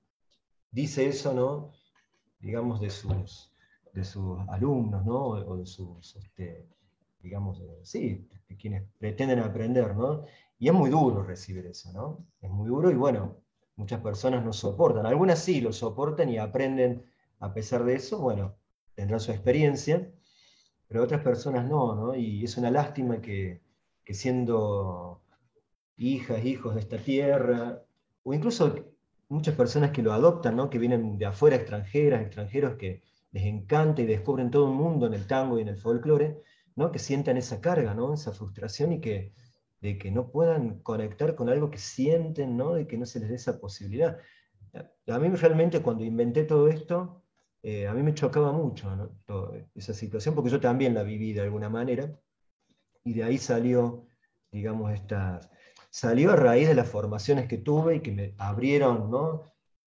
dice eso, ¿no? Digamos, de sus, de sus alumnos, ¿no? O de sus, este, digamos, sí, quienes pretenden aprender, ¿no? Y es muy duro recibir eso, ¿no? Es muy duro y bueno, muchas personas no soportan. Algunas sí lo soportan y aprenden a pesar de eso, bueno, tendrán su experiencia, pero otras personas no, ¿no? Y es una lástima que, siendo hijas, hijos de esta tierra, o incluso muchas personas que lo adoptan, ¿no? que vienen de afuera, extranjeras, extranjeros, que les encanta y descubren todo el mundo en el tango y en el folclore, ¿no? que sientan esa carga, ¿no? esa frustración y que de que no puedan conectar con algo que sienten, de que no se les dé esa posibilidad. A mí realmente cuando inventé todo esto, eh, a mí me chocaba mucho esa situación, porque yo también la viví de alguna manera, y de ahí salió, digamos, estas... Salió a raíz de las formaciones que tuve y que me abrieron,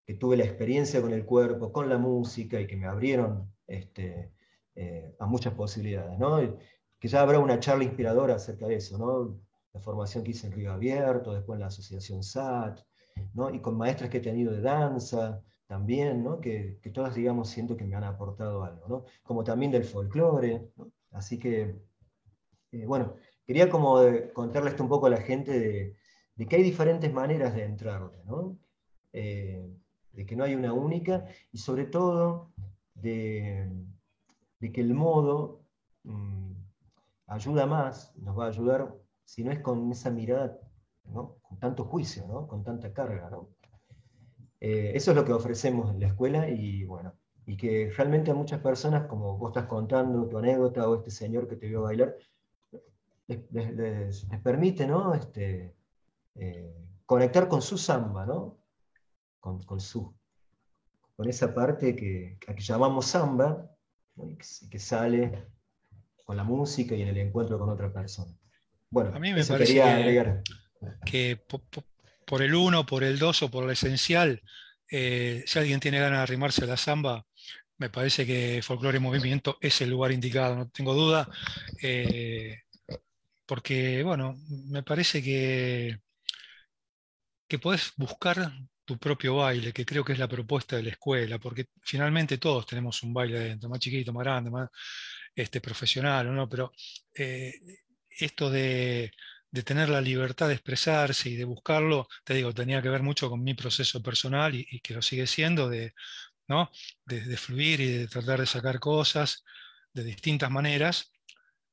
que tuve la experiencia con el cuerpo, con la música, y que me abrieron este, eh, a muchas posibilidades. ¿no? Que ya habrá una charla inspiradora acerca de eso, ¿no? formación que hice en Río Abierto, después en la Asociación SAT, y con maestras que he tenido de danza también, que, todas, digamos, siento que me han aportado algo, como también del folclore. Así que, eh, bueno, quería como eh, esto un poco a la gente de, que hay diferentes maneras de entrar, eh, de que no hay una única, y sobre todo de, que el modo mm, ayuda más, nos va a ayudar si no es con esa mirada, con tanto juicio, con tanta carga. Eh, eso es lo que ofrecemos en la escuela y bueno, y que realmente a muchas personas, como vos estás contando tu anécdota o este señor que te vio bailar, les, permite ¿no? este, eh, conectar con su samba, con, su, con esa parte que, la que llamamos samba, que sale con la música y en el encuentro con otra persona. Bueno, a mí me parece que, por el uno, por el 2 o por lo esencial, eh, si alguien tiene ganas de arrimarse a la samba, me parece que Folklore y Movimiento es el lugar indicado, no tengo duda. Eh, porque, bueno, me parece que, que podés buscar tu propio baile, que creo que es la propuesta de la escuela, porque finalmente todos tenemos un baile dentro, más chiquito, más grande, más este, profesional no, pero eh, esto de, tener la libertad de expresarse y de buscarlo, te digo, tenía que ver mucho con mi proceso personal y, que lo sigue siendo, de, de, fluir y de tratar de sacar cosas de distintas maneras.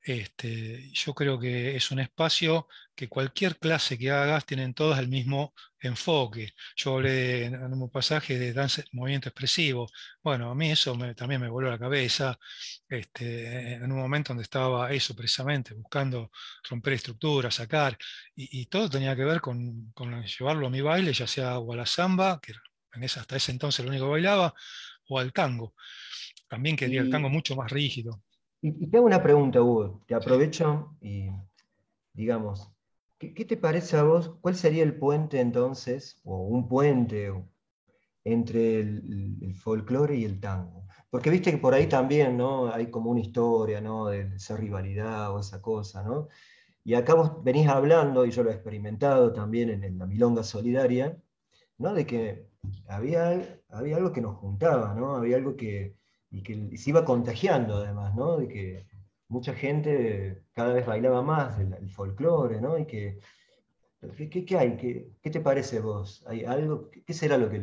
Este, yo creo que es un espacio que cualquier clase que hagas tienen todas el mismo enfoque. Yo hablé en, un pasaje de danza, movimiento expresivo. Bueno, a mí eso también me voló la cabeza este, en un momento donde estaba eso precisamente, buscando romper estructuras, sacar, y, todo tenía que ver con, llevarlo a mi baile, ya sea o a la samba, que en hasta ese entonces lo único que bailaba, o al tango. También quería el tango mucho más rígido. Y, te hago una pregunta, Hugo, te aprovecho y digamos, ¿qué, te parece a vos? ¿Cuál sería el puente entonces, o un puente entre el, folclore y el tango? Porque viste que por ahí también ¿no? hay como una historia de esa rivalidad o esa cosa, ¿no? Y acá vos venís hablando, y yo lo he experimentado también en la Milonga Solidaria, ¿no? de que había, había algo que nos juntaba, ¿no? había algo que, y que se iba contagiando además, ¿no? De que mucha gente cada vez bailaba más el, folclore, ¿no? Y que, ¿qué, hay? ¿Qué, ¿Qué, te parece vos? ¿Hay algo? ¿Qué será lo que...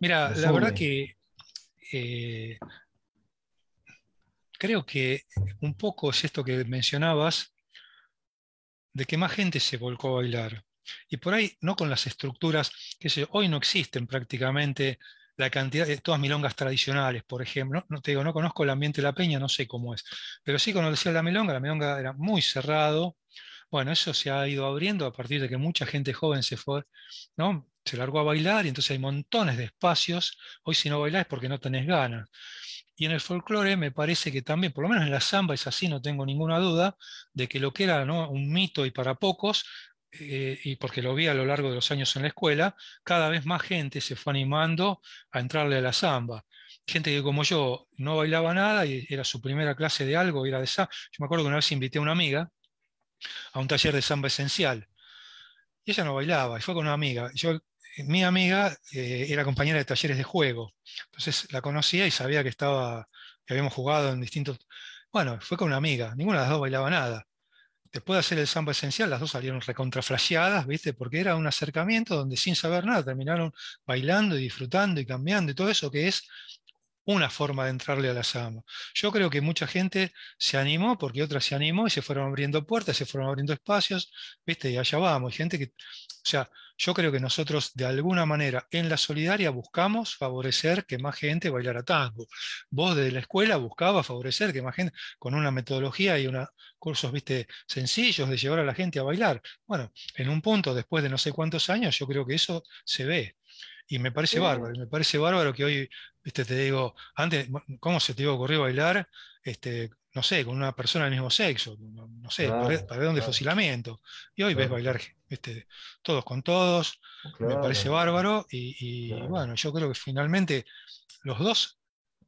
Mira, la verdad que eh, creo que un poco es esto que mencionabas, de que más gente se volcó a bailar. Y por ahí, no con las estructuras que hoy no existen prácticamente la cantidad de todas milongas tradicionales, por ejemplo. No, te digo, no conozco el ambiente de la peña, no sé cómo es, pero sí decía la milonga, la milonga era muy cerrado. Bueno, eso se ha ido abriendo a partir de que mucha gente joven se fue, ¿no? Se largó a bailar y entonces hay montones de espacios. Hoy si no bailás es porque no tenés ganas. Y en el folclore me parece que también, por lo menos en la samba es así, no tengo ninguna duda, de que lo que era un mito y para pocos, eh, y porque lo vi a lo largo de los años en la escuela, cada vez más gente se fue animando a entrarle a la samba. Gente que como yo no bailaba nada y era su primera clase de algo, era de samba. Yo me acuerdo que una vez invité a una amiga a un taller de samba esencial. Y ella no bailaba, y fue con una amiga. Yo, mi amiga eh, era compañera de talleres de juego. Entonces la conocía y sabía que estaba, que habíamos jugado en distintos... Bueno, fue con una amiga, ninguna de las dos bailaba nada después de hacer el samba esencial, las dos salieron recontraflasheadas, ¿viste? Porque era un acercamiento donde sin saber nada terminaron bailando y disfrutando y cambiando y todo eso que es una forma de entrarle a la samba. Yo creo que mucha gente se animó porque otra se animó y se fueron abriendo puertas, se fueron abriendo espacios, ¿viste? Y allá vamos, gente que, o sea, yo creo que nosotros de alguna manera en la solidaria buscamos favorecer que más gente bailara tango. Vos desde la escuela buscabas favorecer que más gente, con una metodología y unos cursos, viste, sencillos de llevar a la gente a bailar. Bueno, en un punto, después de no sé cuántos años, yo creo que eso se ve. Y me parece bárbaro, me parece bárbaro que hoy, te digo, antes, ¿cómo se te iba a ocurrir bailar? Este, no sé, con una persona del mismo sexo, no, sé, para dónde paredón de fusilamiento. Y hoy ves bailar este, todos con todos, me parece bárbaro. Y, bueno, yo creo que finalmente los dos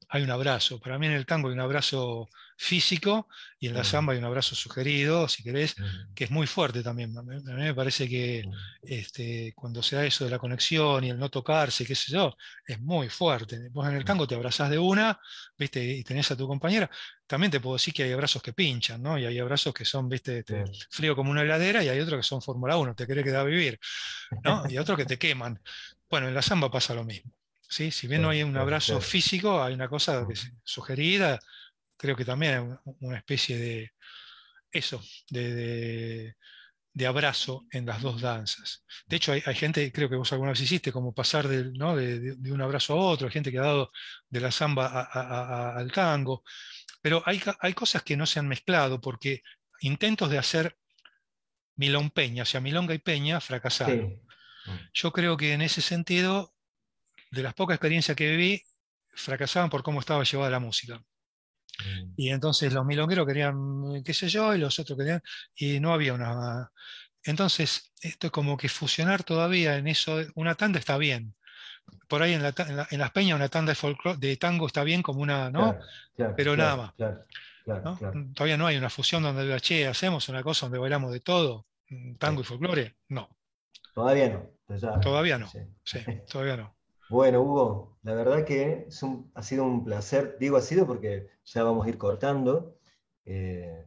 hay un abrazo. Para mí en el tango hay un abrazo físico y en la mm. samba hay un abrazo sugerido, si querés, mm. que es muy fuerte también. A mí me parece que mm. este, cuando se da eso de la conexión y el no tocarse, qué sé yo, es muy fuerte. Vos en el tango te abrazás de una, viste, y tenés a tu compañera, también te puedo decir que hay abrazos que pinchan, ¿no? Y hay abrazos que son, viste, frío como una heladera y hay otros que son Fórmula 1, te querés quedar a vivir, ¿no? Y otros que te queman. Bueno, en la samba pasa lo mismo, ¿sí? Si bien no hay un abrazo físico, hay una cosa mm. que sugerida, creo que también es una especie de eso, de, de, abrazo en las dos danzas. De hecho, hay, gente, creo que vos alguna vez hiciste, como pasar de, ¿no? de, un abrazo a otro, hay gente que ha dado de la samba al tango. Pero hay, hay cosas que no se han mezclado porque intentos de hacer Milón Peña, o sea, Milonga y Peña fracasaron. Yo creo que en ese sentido, de las pocas experiencias que viví, fracasaban por cómo estaba llevada la música. Mm. Y entonces los milongueros querían, qué sé yo, y los otros querían, y no había una... Entonces, esto es como que fusionar todavía en eso, una tanda está bien, por ahí en, las peñas una tanda de, tango está bien como una, ¿no? Pero nada más. Todavía no hay una fusión donde hacemos una cosa donde bailamos de todo, mm, tango y folclore, no. Todavía no. todavía no. todavía Bueno, Hugo, la verdad que ha sido un placer, digo ha sido porque ya vamos a ir cortando. Eh,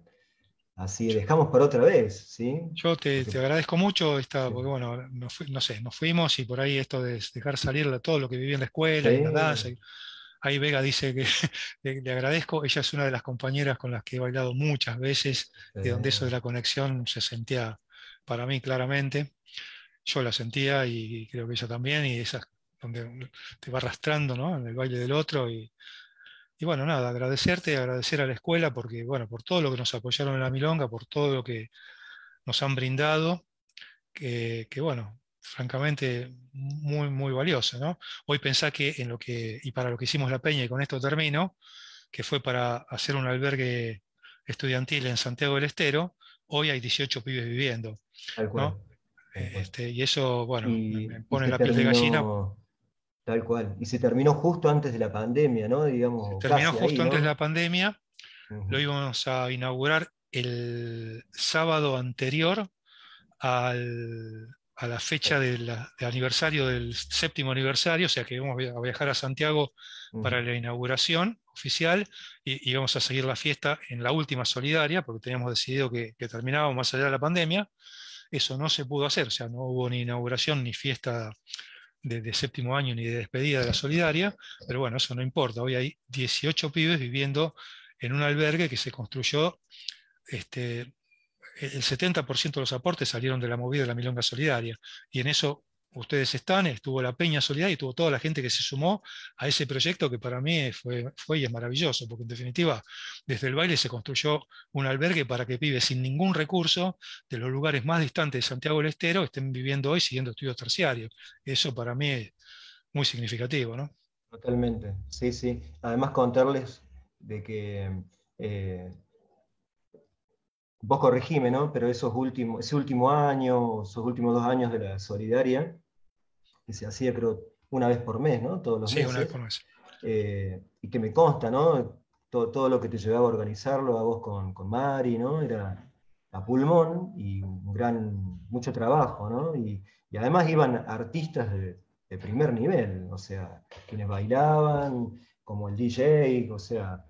Así dejamos para otra vez, ¿sí? Yo te, te agradezco mucho esta, porque bueno, nos no sé, nos fuimos y por ahí esto de dejar salir todo lo que viví en la escuela y nada. ahí Vega dice que le, agradezco, ella es una de las compañeras con las que he bailado muchas veces, de donde eso de la conexión se sentía para mí claramente. Yo la sentía y creo que ella también, y esas donde te va arrastrando, ¿no? En el baile del otro y y bueno, nada, agradecerte y agradecer a la escuela porque, bueno, por todo lo que nos apoyaron en la Milonga, por todo lo que nos han brindado, que, bueno, francamente muy, muy valioso. ¿no? Hoy pensá que en lo que, y para lo que hicimos la Peña, y con esto termino, que fue para hacer un albergue estudiantil en Santiago del Estero, hoy hay 18 pibes viviendo. Este, y eso, bueno, me pone la piel de gallina. Tal cual. Y se terminó justo antes de la pandemia, ¿no? Digamos, terminó justo antes de la pandemia. Lo íbamos a inaugurar el sábado anterior a la fecha del, aniversario del séptimo aniversario, o sea que íbamos a viajar a Santiago para la inauguración oficial y íbamos a seguir la fiesta en la última solidaria, porque teníamos decidido que, que terminábamos más allá de la pandemia. Eso no se pudo hacer, o sea, no hubo ni inauguración ni fiesta de, séptimo año ni de despedida de la solidaria, pero bueno, eso no importa. Hoy hay 18 pibes viviendo en un albergue que se construyó, este, el 70% de los aportes salieron de la movida de la Milonga Solidaria, y en eso ustedes están, estuvo la Peña Solidaria, tuvo toda la gente que se sumó a ese proyecto que para mí fue, y es maravilloso, porque en definitiva desde el baile se construyó un albergue para que pibes sin ningún recurso de los lugares más distantes de Santiago del Estero estén viviendo hoy siguiendo estudios terciarios. Eso para mí es muy significativo, ¿no? Totalmente, sí, sí. Además contarles de que... Eh, vos corregime, ¿no? Pero esos últimos, ese último año, esos últimos dos años de la solidaria, que se hacía creo una vez por mes, ¿no? Todos los sí, una vez por mes. Eh, y que me consta, ¿no? Todo, lo que te llevaba a organizarlo, a vos con, con Mari, ¿no? Era a pulmón y un gran, mucho trabajo, ¿no? Y, además iban artistas de, primer nivel, o sea, quienes bailaban, como el DJ, o sea,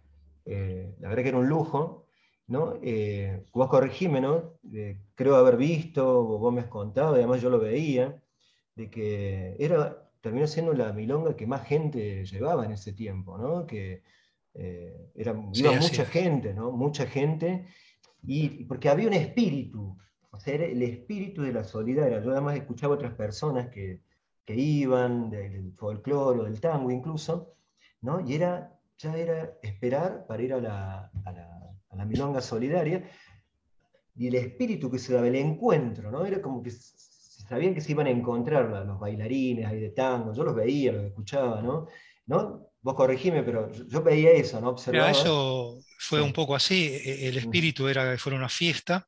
eh, la verdad que era un lujo, ¿no? Eh, vos corregime, creo haber visto, vos me has contado, y además yo lo veía, de que era, terminó siendo la milonga que más gente llevaba en ese tiempo, ¿no? que eh, era, iba mucha gente, ¿no? mucha gente, y porque había un espíritu, o sea, el espíritu de la solidaridad. Yo además escuchaba otras personas que, que iban del folclore o del tango incluso, ¿no? y era, ya era esperar para ir a la, a la, a la milonga solidaria, y el espíritu que se daba, el encuentro, ¿no? Era como que sabían que se iban a encontrar los bailarines ahí de tango, yo los veía, los escuchaba, ¿no? Vos corregime, pero yo veía eso, ¿no? Observaba. eso fue un poco así, e, e, el mm. espíritu era que fuera una fiesta,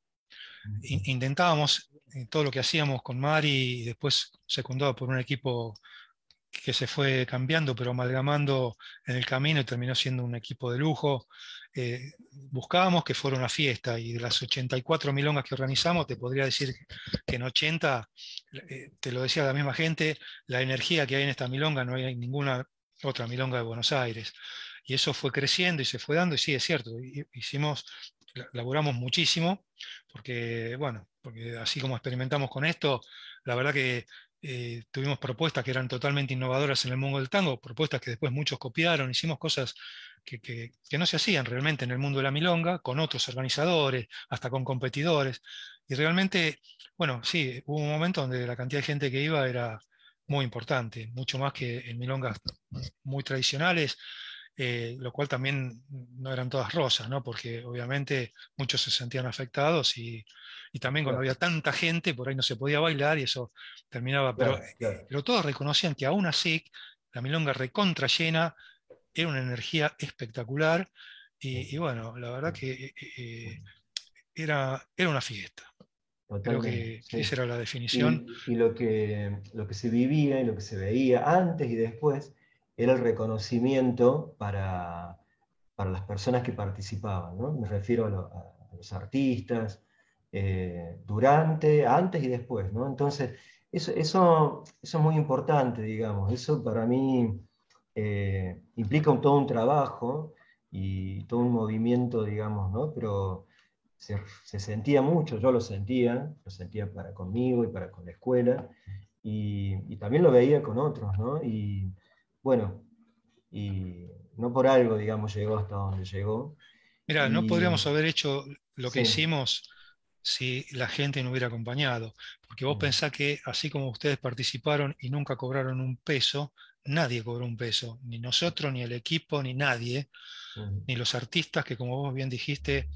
intentábamos eh, todo lo que hacíamos con Mari y después secundado por un equipo que se fue cambiando, pero amalgamando en el camino y terminó siendo un equipo de lujo eh, buscábamos que fuera una fiesta y de las 84 milongas que organizamos, te podría decir que en 80, eh, te lo decía la misma gente, la energía que hay en esta milonga no hay en ninguna otra milonga de Buenos Aires. Y eso fue creciendo y se fue dando y sí, es cierto, hicimos, laboramos muchísimo porque, bueno, porque así como experimentamos con esto, la verdad que eh, tuvimos propuestas que eran totalmente innovadoras en el mundo del tango, propuestas que después muchos copiaron, hicimos cosas que, no se hacían realmente en el mundo de la milonga, con otros organizadores, hasta con competidores. Y realmente, bueno, sí, hubo un momento donde la cantidad de gente que iba era muy importante, mucho más que en milongas muy tradicionales, eh, lo cual también no eran todas rosas, ¿no? porque obviamente muchos se sentían afectados y, también cuando había tanta gente, por ahí no se podía bailar y eso terminaba. Pero, pero todos reconocían que aún así la milonga recontra llena era una energía espectacular y, bueno, la verdad que eh, eh, era, era una fiesta. Creo que, esa era la definición. Y, lo, que, lo que se vivía y lo que se veía antes y después era el reconocimiento para, las personas que participaban. ¿no? Me refiero a, los artistas, eh, durante, antes y después. ¿no? Entonces, eso, eso, es muy importante, digamos. Eso para mí eh, implica todo un trabajo y todo un movimiento, digamos, ¿no? Pero se, sentía mucho, yo lo sentía, lo sentía para conmigo y para con la escuela, y, también lo veía con otros, ¿no? Y bueno, y no por algo, digamos, llegó hasta donde llegó. Mira, no podríamos haber hecho lo que hicimos si la gente no hubiera acompañado, porque vos pensás que así como ustedes participaron y nunca cobraron un peso, nadie cobró un peso, ni nosotros, ni el equipo, ni nadie, ni los artistas que como vos bien dijiste,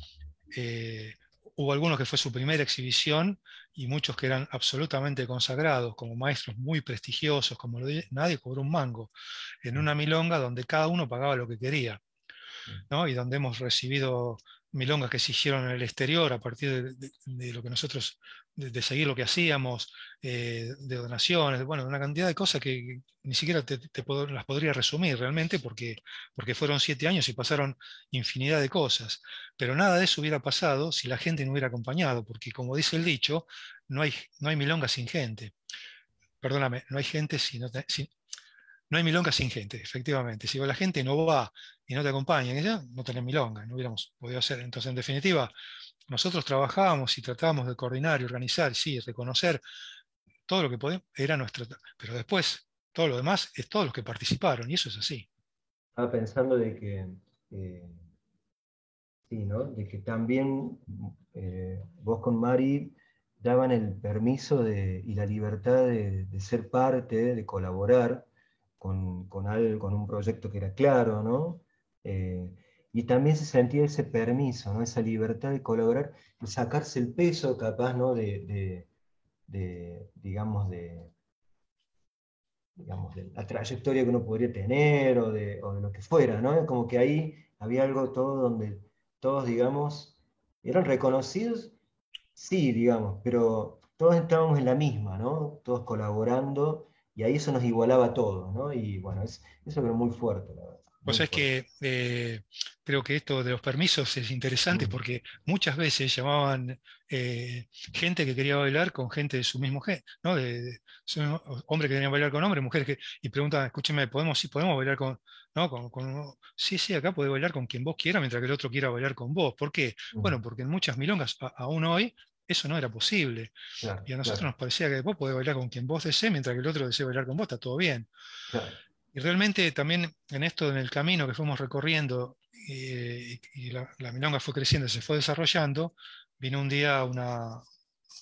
eh, hubo algunos que fue su primera exhibición y muchos que eran absolutamente consagrados, como maestros muy prestigiosos, como lo dije, nadie cobró un mango, en una milonga donde cada uno pagaba lo que quería, ¿no? y donde hemos recibido milongas que se hicieron en el exterior a partir de, lo que nosotros, de, seguir lo que hacíamos, eh, de donaciones, bueno, una cantidad de cosas que ni siquiera te, las podría resumir realmente porque, porque fueron siete años y pasaron infinidad de cosas. Pero nada de eso hubiera pasado si la gente no hubiera acompañado, porque como dice el dicho, no hay, no hay milonga sin gente. Perdóname, no hay gente sin no, no hay milonga sin gente, efectivamente. Si la gente no va y no te acompaña en ella, no tenés milonga, no hubiéramos podido hacer. Entonces, en definitiva, nosotros trabajábamos y tratábamos de coordinar y organizar, sí, reconocer todo lo que podíamos, era nuestro. Pero después, todo lo demás es todos los que participaron, y eso es así. Estaba pensando de que. Eh, de que también eh, vos con Mari daban el permiso y la libertad de, ser parte, de colaborar, con, un proyecto que era claro, ¿no? Eh, y también se sentía ese permiso, ¿no? esa libertad de colaborar de sacarse el peso capaz ¿no? de, digamos, de, digamos, la trayectoria que uno podría tener o de, o de, lo que fuera, ¿no? Como que ahí había algo todo donde todos, digamos, eran reconocidos, sí, digamos, pero todos estábamos en la misma, ¿no? Todos colaborando y ahí eso nos igualaba a todos, ¿no? Y bueno, es, eso pero muy fuerte, la verdad. Pues es que eh, creo que esto de los permisos es interesante mm. porque muchas veces llamaban eh, gente que quería bailar con gente de su mismo género, ¿no? De, hombre que quería bailar con hombres, mujeres que. Y preguntaban, escúcheme, ¿podemos, sí, podemos bailar con. ¿no? sí, sí, acá podés bailar con quien vos quieras mientras que el otro quiera bailar con vos. ¿Por qué? Mm. Bueno, porque en muchas milongas, aún hoy, eso no era posible. y a nosotros nos parecía que vos podés bailar con quien vos desee, mientras que el otro desee bailar con vos, está todo bien. Y realmente también en esto, en el camino que fuimos recorriendo eh, y, la, milonga fue creciendo, se fue desarrollando, vino un día una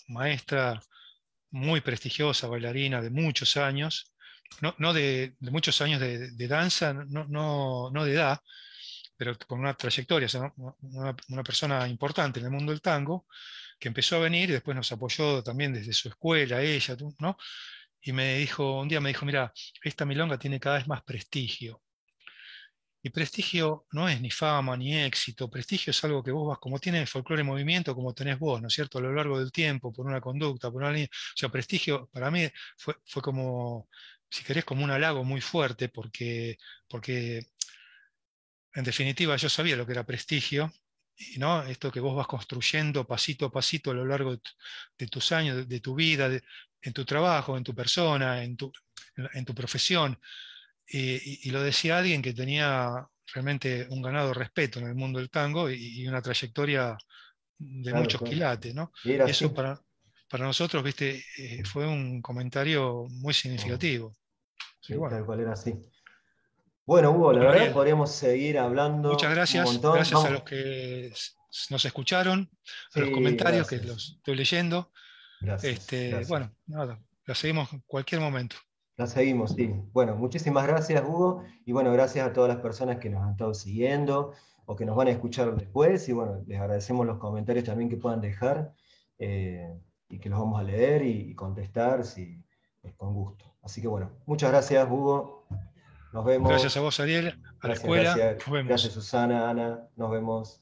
maestra muy prestigiosa, bailarina de muchos años, no, no de, muchos años de, danza, no, no, no, de edad, pero con una trayectoria, una persona importante en el mundo del tango, que empezó a venir y después nos apoyó también desde su escuela, ella, ¿no? Y me dijo, un día me dijo, mira, esta milonga tiene cada vez más prestigio. Y prestigio no es ni fama ni éxito, prestigio es algo que vos vas, como tienes folclore en movimiento, como tenés vos, ¿no es cierto? A lo largo del tiempo, por una conducta, por una línea. O sea, prestigio para mí fue, como, si querés, como un halago muy fuerte, porque, porque en definitiva yo sabía lo que era prestigio esto que vos vas construyendo pasito a pasito a lo largo de, tus años, de, tu vida, en tu trabajo, en tu persona, en tu, en, tu profesión. Eh, y, lo decía alguien que tenía realmente un ganado respeto en el mundo del tango y, una trayectoria de muchos quilates. ¿no? eso para, para nosotros viste, eh, fue un comentario muy significativo. Sí, era así. Bueno, Hugo, la verdad podríamos seguir hablando. Muchas gracias. Un montón. Gracias a los que nos escucharon, a los comentarios que los estoy leyendo. Este, gracias, Bueno, nada, la seguimos en cualquier momento. La seguimos, sí. Bueno, muchísimas gracias, Hugo. Y bueno, gracias a todas las personas que nos han estado siguiendo o que nos van a escuchar después. Y bueno, les agradecemos los comentarios también que puedan dejar eh, y que los vamos a leer y, contestar si, pues, con gusto. Así que bueno, muchas gracias, Hugo vemos. Gracias a vos, Ariel, a la escuela. gracias Susana, Ana. Nos vemos.